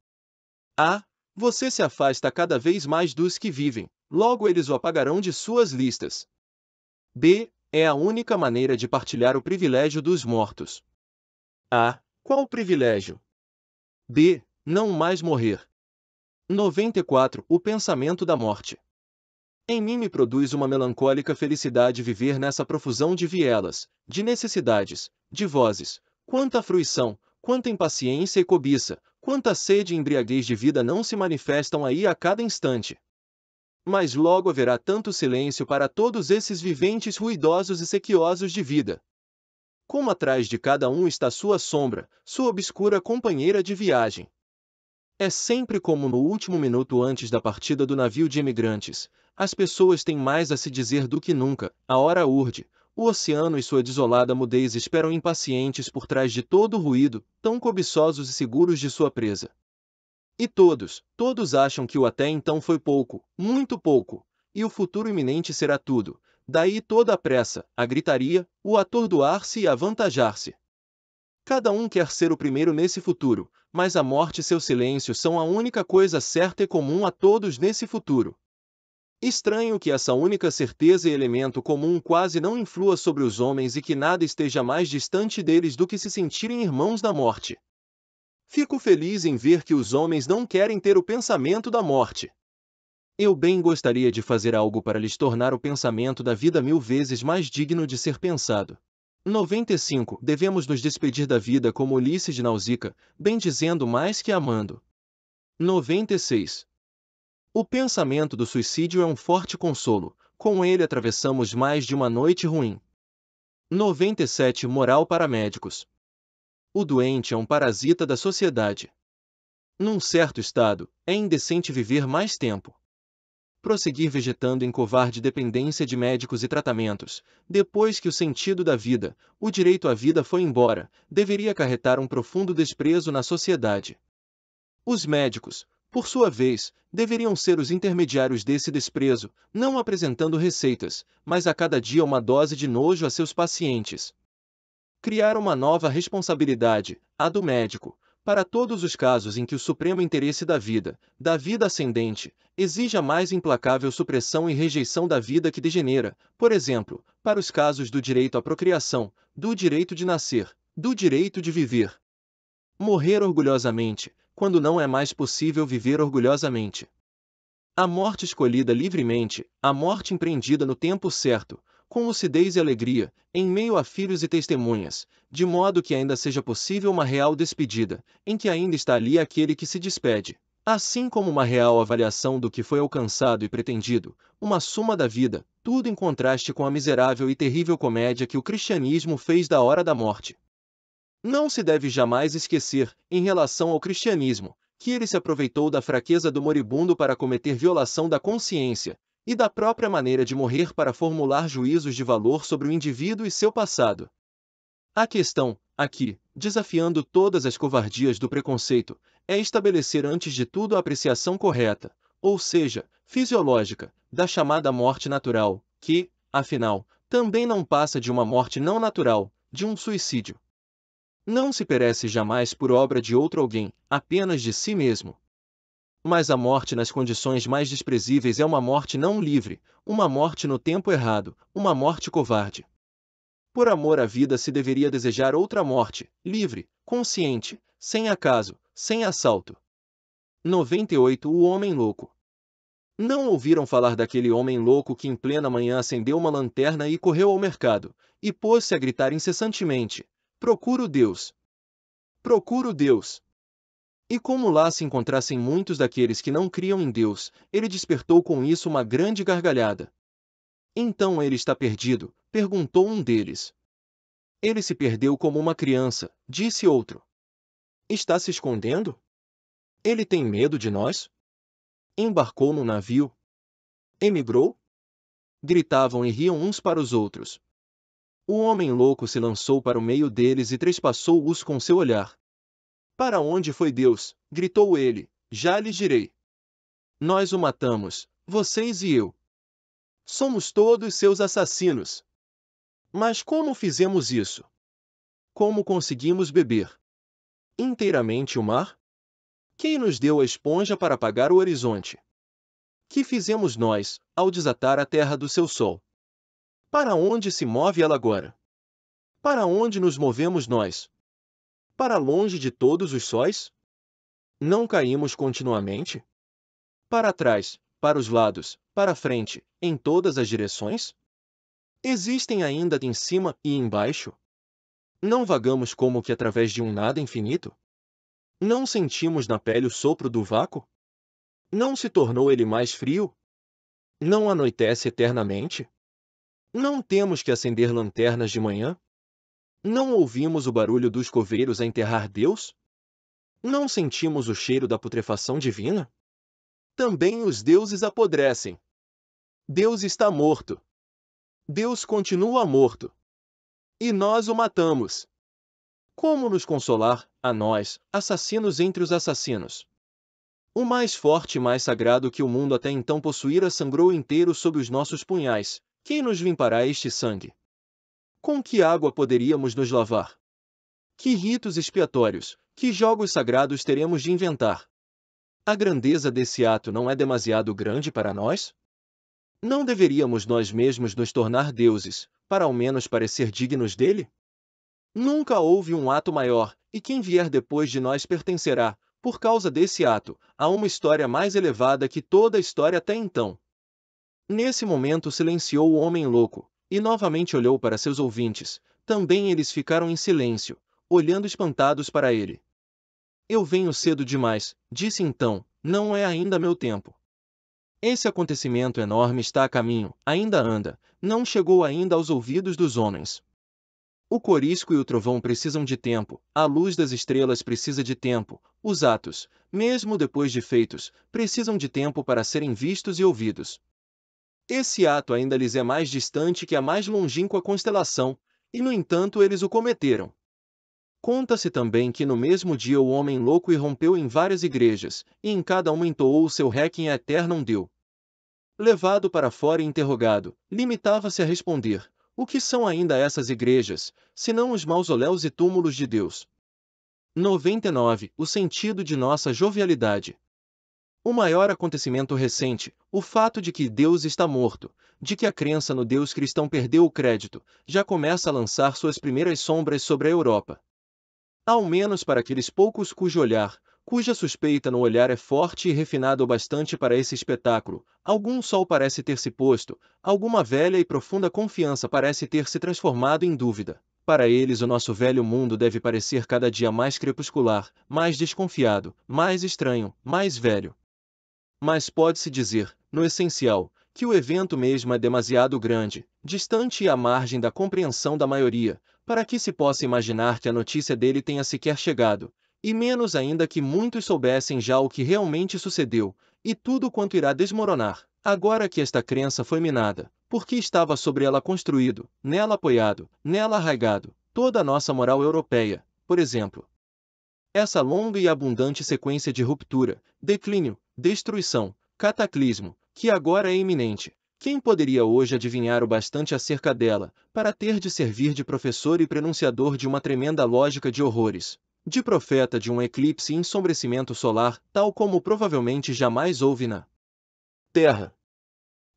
Speaker 1: Ah, você se afasta cada vez mais dos que vivem, logo eles o apagarão de suas listas. B. É a única maneira de partilhar o privilégio dos mortos. A. Qual privilégio? B. Não mais morrer. 94 O pensamento da morte. Em mim me produz uma melancólica felicidade viver nessa profusão de vielas, de necessidades, de vozes. Quanta fruição, quanta impaciência e cobiça, quanta sede e embriaguez de vida não se manifestam aí a cada instante. Mas logo haverá tanto silêncio para todos esses viventes ruidosos e sequiosos de vida. Como atrás de cada um está sua sombra, sua obscura companheira de viagem. É sempre como no último minuto antes da partida do navio de emigrantes, as pessoas têm mais a se dizer do que nunca, a hora urde, o oceano e sua desolada mudez esperam impacientes por trás de todo o ruído, tão cobiçosos e seguros de sua presa. E todos, todos acham que o até então foi pouco, muito pouco, e o futuro iminente será tudo, daí toda a pressa, a gritaria, o atordoar-se e avantajar-se. Cada um quer ser o primeiro nesse futuro, mas a morte e seu silêncio são a única coisa certa e comum a todos nesse futuro. Estranho que essa única certeza e elemento comum quase não influa sobre os homens e que nada esteja mais distante deles do que se sentirem irmãos da morte. Fico feliz em ver que os homens não querem ter o pensamento da morte. Eu bem gostaria de fazer algo para lhes tornar o pensamento da vida mil vezes mais digno de ser pensado. 95. Devemos nos despedir da vida como Ulisses de Nausicaa, bem dizendo mais que amando. 96. O pensamento do suicídio é um forte consolo, com ele atravessamos mais de uma noite ruim. 97 Moral para médicos. O doente é um parasita da sociedade. Num certo estado, é indecente viver mais tempo. Prosseguir vegetando em covarde dependência de médicos e tratamentos, depois que o sentido da vida, o direito à vida foi embora, deveria acarretar um profundo desprezo na sociedade. Os médicos, por sua vez, deveriam ser os intermediários desse desprezo, não apresentando receitas, mas a cada dia uma dose de nojo a seus pacientes. Criar uma nova responsabilidade, a do médico, para todos os casos em que o supremo interesse da vida, da vida ascendente, exija mais implacável supressão e rejeição da vida que degenera, por exemplo, para os casos do direito à procriação, do direito de nascer, do direito de viver. Morrer orgulhosamente, quando não é mais possível viver orgulhosamente. A morte escolhida livremente, a morte empreendida no tempo certo, com lucidez e alegria, em meio a filhos e testemunhas, de modo que ainda seja possível uma real despedida, em que ainda está ali aquele que se despede. Assim como uma real avaliação do que foi alcançado e pretendido, uma suma da vida, tudo em contraste com a miserável e terrível comédia que o cristianismo fez da hora da morte. Não se deve jamais esquecer, em relação ao cristianismo, que ele se aproveitou da fraqueza do moribundo para cometer violação da consciência, e da própria maneira de morrer para formular juízos de valor sobre o indivíduo e seu passado. A questão, aqui, desafiando todas as covardias do preconceito, é estabelecer antes de tudo a apreciação correta, ou seja, fisiológica, da chamada morte natural, que, afinal, também não passa de uma morte não natural, de um suicídio. Não se perece jamais por obra de outro alguém, apenas de si mesmo. Mas a morte nas condições mais desprezíveis é uma morte não livre, uma morte no tempo errado, uma morte covarde. Por amor à vida se deveria desejar outra morte, livre, consciente, sem acaso, sem assalto. 98 O Homem Louco Não ouviram falar daquele homem louco que em plena manhã acendeu uma lanterna e correu ao mercado, e pôs-se a gritar incessantemente: Procuro Deus. Procuro Deus. E como lá se encontrassem muitos daqueles que não criam em Deus, ele despertou com isso uma grande gargalhada. Então ele está perdido, perguntou um deles. Ele se perdeu como uma criança, disse outro. Está se escondendo? Ele tem medo de nós? Embarcou no navio? Emigrou? Gritavam e riam uns para os outros. O homem louco se lançou para o meio deles e trespassou-os com seu olhar. Para onde foi Deus? gritou ele. Já lhe direi. Nós o matamos, vocês e eu. Somos todos seus assassinos. Mas como fizemos isso? Como conseguimos beber? Inteiramente o mar? Quem nos deu a esponja para apagar o horizonte? Que fizemos nós, ao desatar a terra do seu sol? Para onde se move ela agora? Para onde nos movemos nós? Para longe de todos os sóis? Não caímos continuamente? Para trás, para os lados, para frente, em todas as direções? Existem ainda em cima e embaixo? Não vagamos como que através de um nada infinito? Não sentimos na pele o sopro do vácuo? Não se tornou ele mais frio? Não anoitece eternamente? Não temos que acender lanternas de manhã? Não ouvimos o barulho dos coveiros a enterrar Deus? Não sentimos o cheiro da putrefação divina? Também os deuses apodrecem. Deus está morto. Deus continua morto. E nós o matamos. Como nos consolar, a nós, assassinos entre os assassinos? O mais forte e mais sagrado que o mundo até então possuíra sangrou inteiro sob os nossos punhais, quem nos limpará este sangue? Com que água poderíamos nos lavar? Que ritos expiatórios, que jogos sagrados teremos de inventar? A grandeza desse ato não é demasiado grande para nós? Não deveríamos nós mesmos nos tornar deuses, para ao menos parecer dignos dele? Nunca houve um ato maior, e quem vier depois de nós pertencerá, por causa desse ato, a uma história mais elevada que toda a história até então, Nesse momento silenciou o homem louco, e novamente olhou para seus ouvintes. Também eles ficaram em silêncio, olhando espantados para ele. Eu venho cedo demais, disse então, não é ainda meu tempo. Esse acontecimento enorme está a caminho, ainda anda, não chegou ainda aos ouvidos dos homens. O corisco e o trovão precisam de tempo, a luz das estrelas precisa de tempo, os atos, mesmo depois de feitos, precisam de tempo para serem vistos e ouvidos. Esse ato ainda lhes é mais distante que a mais longínqua constelação, e no entanto eles o cometeram. Conta-se também que no mesmo dia o homem louco irrompeu em várias igrejas, e em cada uma entoou o seu requiem eternum deu. Levado para fora e interrogado, limitava-se a responder, o que são ainda essas igrejas, senão os mausoléus e túmulos de Deus? 99. O sentido de nossa jovialidade. O maior acontecimento recente, o fato de que Deus está morto, de que a crença no Deus cristão perdeu o crédito, já começa a lançar suas primeiras sombras sobre a Europa. Ao menos para aqueles poucos cujo olhar, cuja suspeita no olhar é forte e refinado o bastante para esse espetáculo, algum sol parece ter se posto, alguma velha e profunda confiança parece ter se transformado em dúvida. Para eles, o nosso velho mundo deve parecer cada dia mais crepuscular, mais desconfiado, mais estranho, mais velho mas pode-se dizer, no essencial, que o evento mesmo é demasiado grande, distante e à margem da compreensão da maioria, para que se possa imaginar que a notícia dele tenha sequer chegado, e menos ainda que muitos soubessem já o que realmente sucedeu, e tudo quanto irá desmoronar, agora que esta crença foi minada, porque estava sobre ela construído, nela apoiado, nela arraigado, toda a nossa moral europeia, por exemplo. Essa longa e abundante sequência de ruptura, declínio, destruição, cataclismo, que agora é iminente. Quem poderia hoje adivinhar o bastante acerca dela, para ter de servir de professor e prenunciador de uma tremenda lógica de horrores? De profeta de um eclipse e ensombrecimento solar, tal como provavelmente jamais houve na Terra.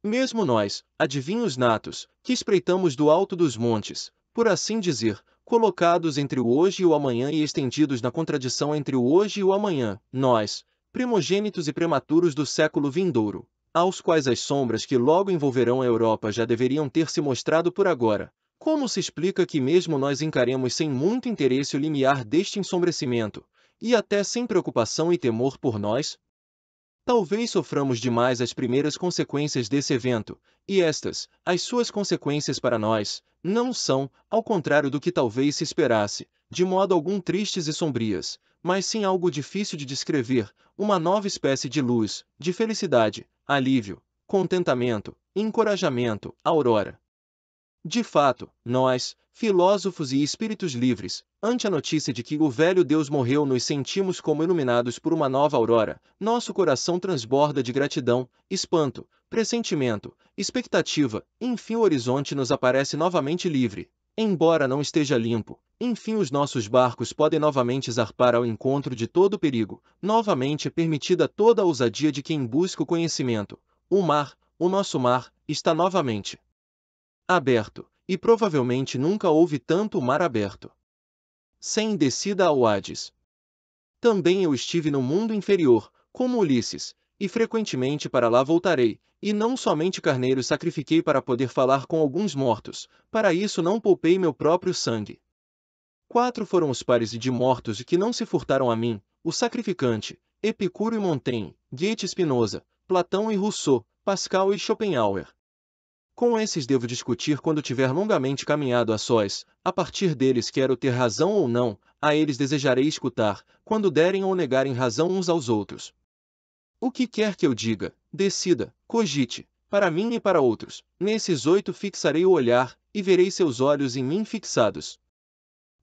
Speaker 1: Mesmo nós, adivinhos natos, que espreitamos do alto dos montes, por assim dizer, colocados entre o hoje e o amanhã e estendidos na contradição entre o hoje e o amanhã, nós, primogênitos e prematuros do século vindouro, aos quais as sombras que logo envolverão a Europa já deveriam ter se mostrado por agora. Como se explica que mesmo nós encaremos sem muito interesse o limiar deste ensombrecimento, e até sem preocupação e temor por nós? Talvez soframos demais as primeiras consequências desse evento, e estas, as suas consequências para nós, não são, ao contrário do que talvez se esperasse, de modo algum tristes e sombrias, mas sim algo difícil de descrever, uma nova espécie de luz, de felicidade, alívio, contentamento, encorajamento, aurora. De fato, nós, filósofos e espíritos livres, ante a notícia de que o velho Deus morreu, nos sentimos como iluminados por uma nova aurora, nosso coração transborda de gratidão, espanto, pressentimento, expectativa, enfim, o horizonte nos aparece novamente livre, embora não esteja limpo, enfim, os nossos barcos podem novamente zarpar ao encontro de todo perigo, novamente é permitida toda a ousadia de quem busca o conhecimento. O mar, o nosso mar, está novamente aberto, e provavelmente nunca houve tanto mar aberto. Sem descida ao Hades. Também eu estive no mundo inferior, como Ulisses, e frequentemente para lá voltarei, e não somente carneiro sacrifiquei para poder falar com alguns mortos, para isso não poupei meu próprio sangue. Quatro foram os pares de mortos que não se furtaram a mim, o sacrificante, Epicuro e Montaigne, Goethe e Spinoza, Platão e Rousseau, Pascal e Schopenhauer. Com esses devo discutir quando tiver longamente caminhado a sós, a partir deles quero ter razão ou não, a eles desejarei escutar, quando derem ou negarem razão uns aos outros. O que quer que eu diga, decida, cogite, para mim e para outros, nesses oito fixarei o olhar, e verei seus olhos em mim fixados.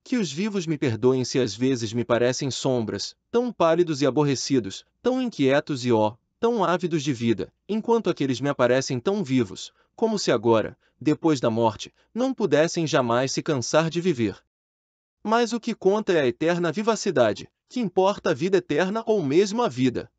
Speaker 1: Que os vivos me perdoem se às vezes me parecem sombras, tão pálidos e aborrecidos, tão inquietos e ó, oh, tão ávidos de vida, enquanto aqueles me aparecem tão vivos, como se agora, depois da morte, não pudessem jamais se cansar de viver. Mas o que conta é a eterna vivacidade, que importa a vida eterna ou mesmo a vida,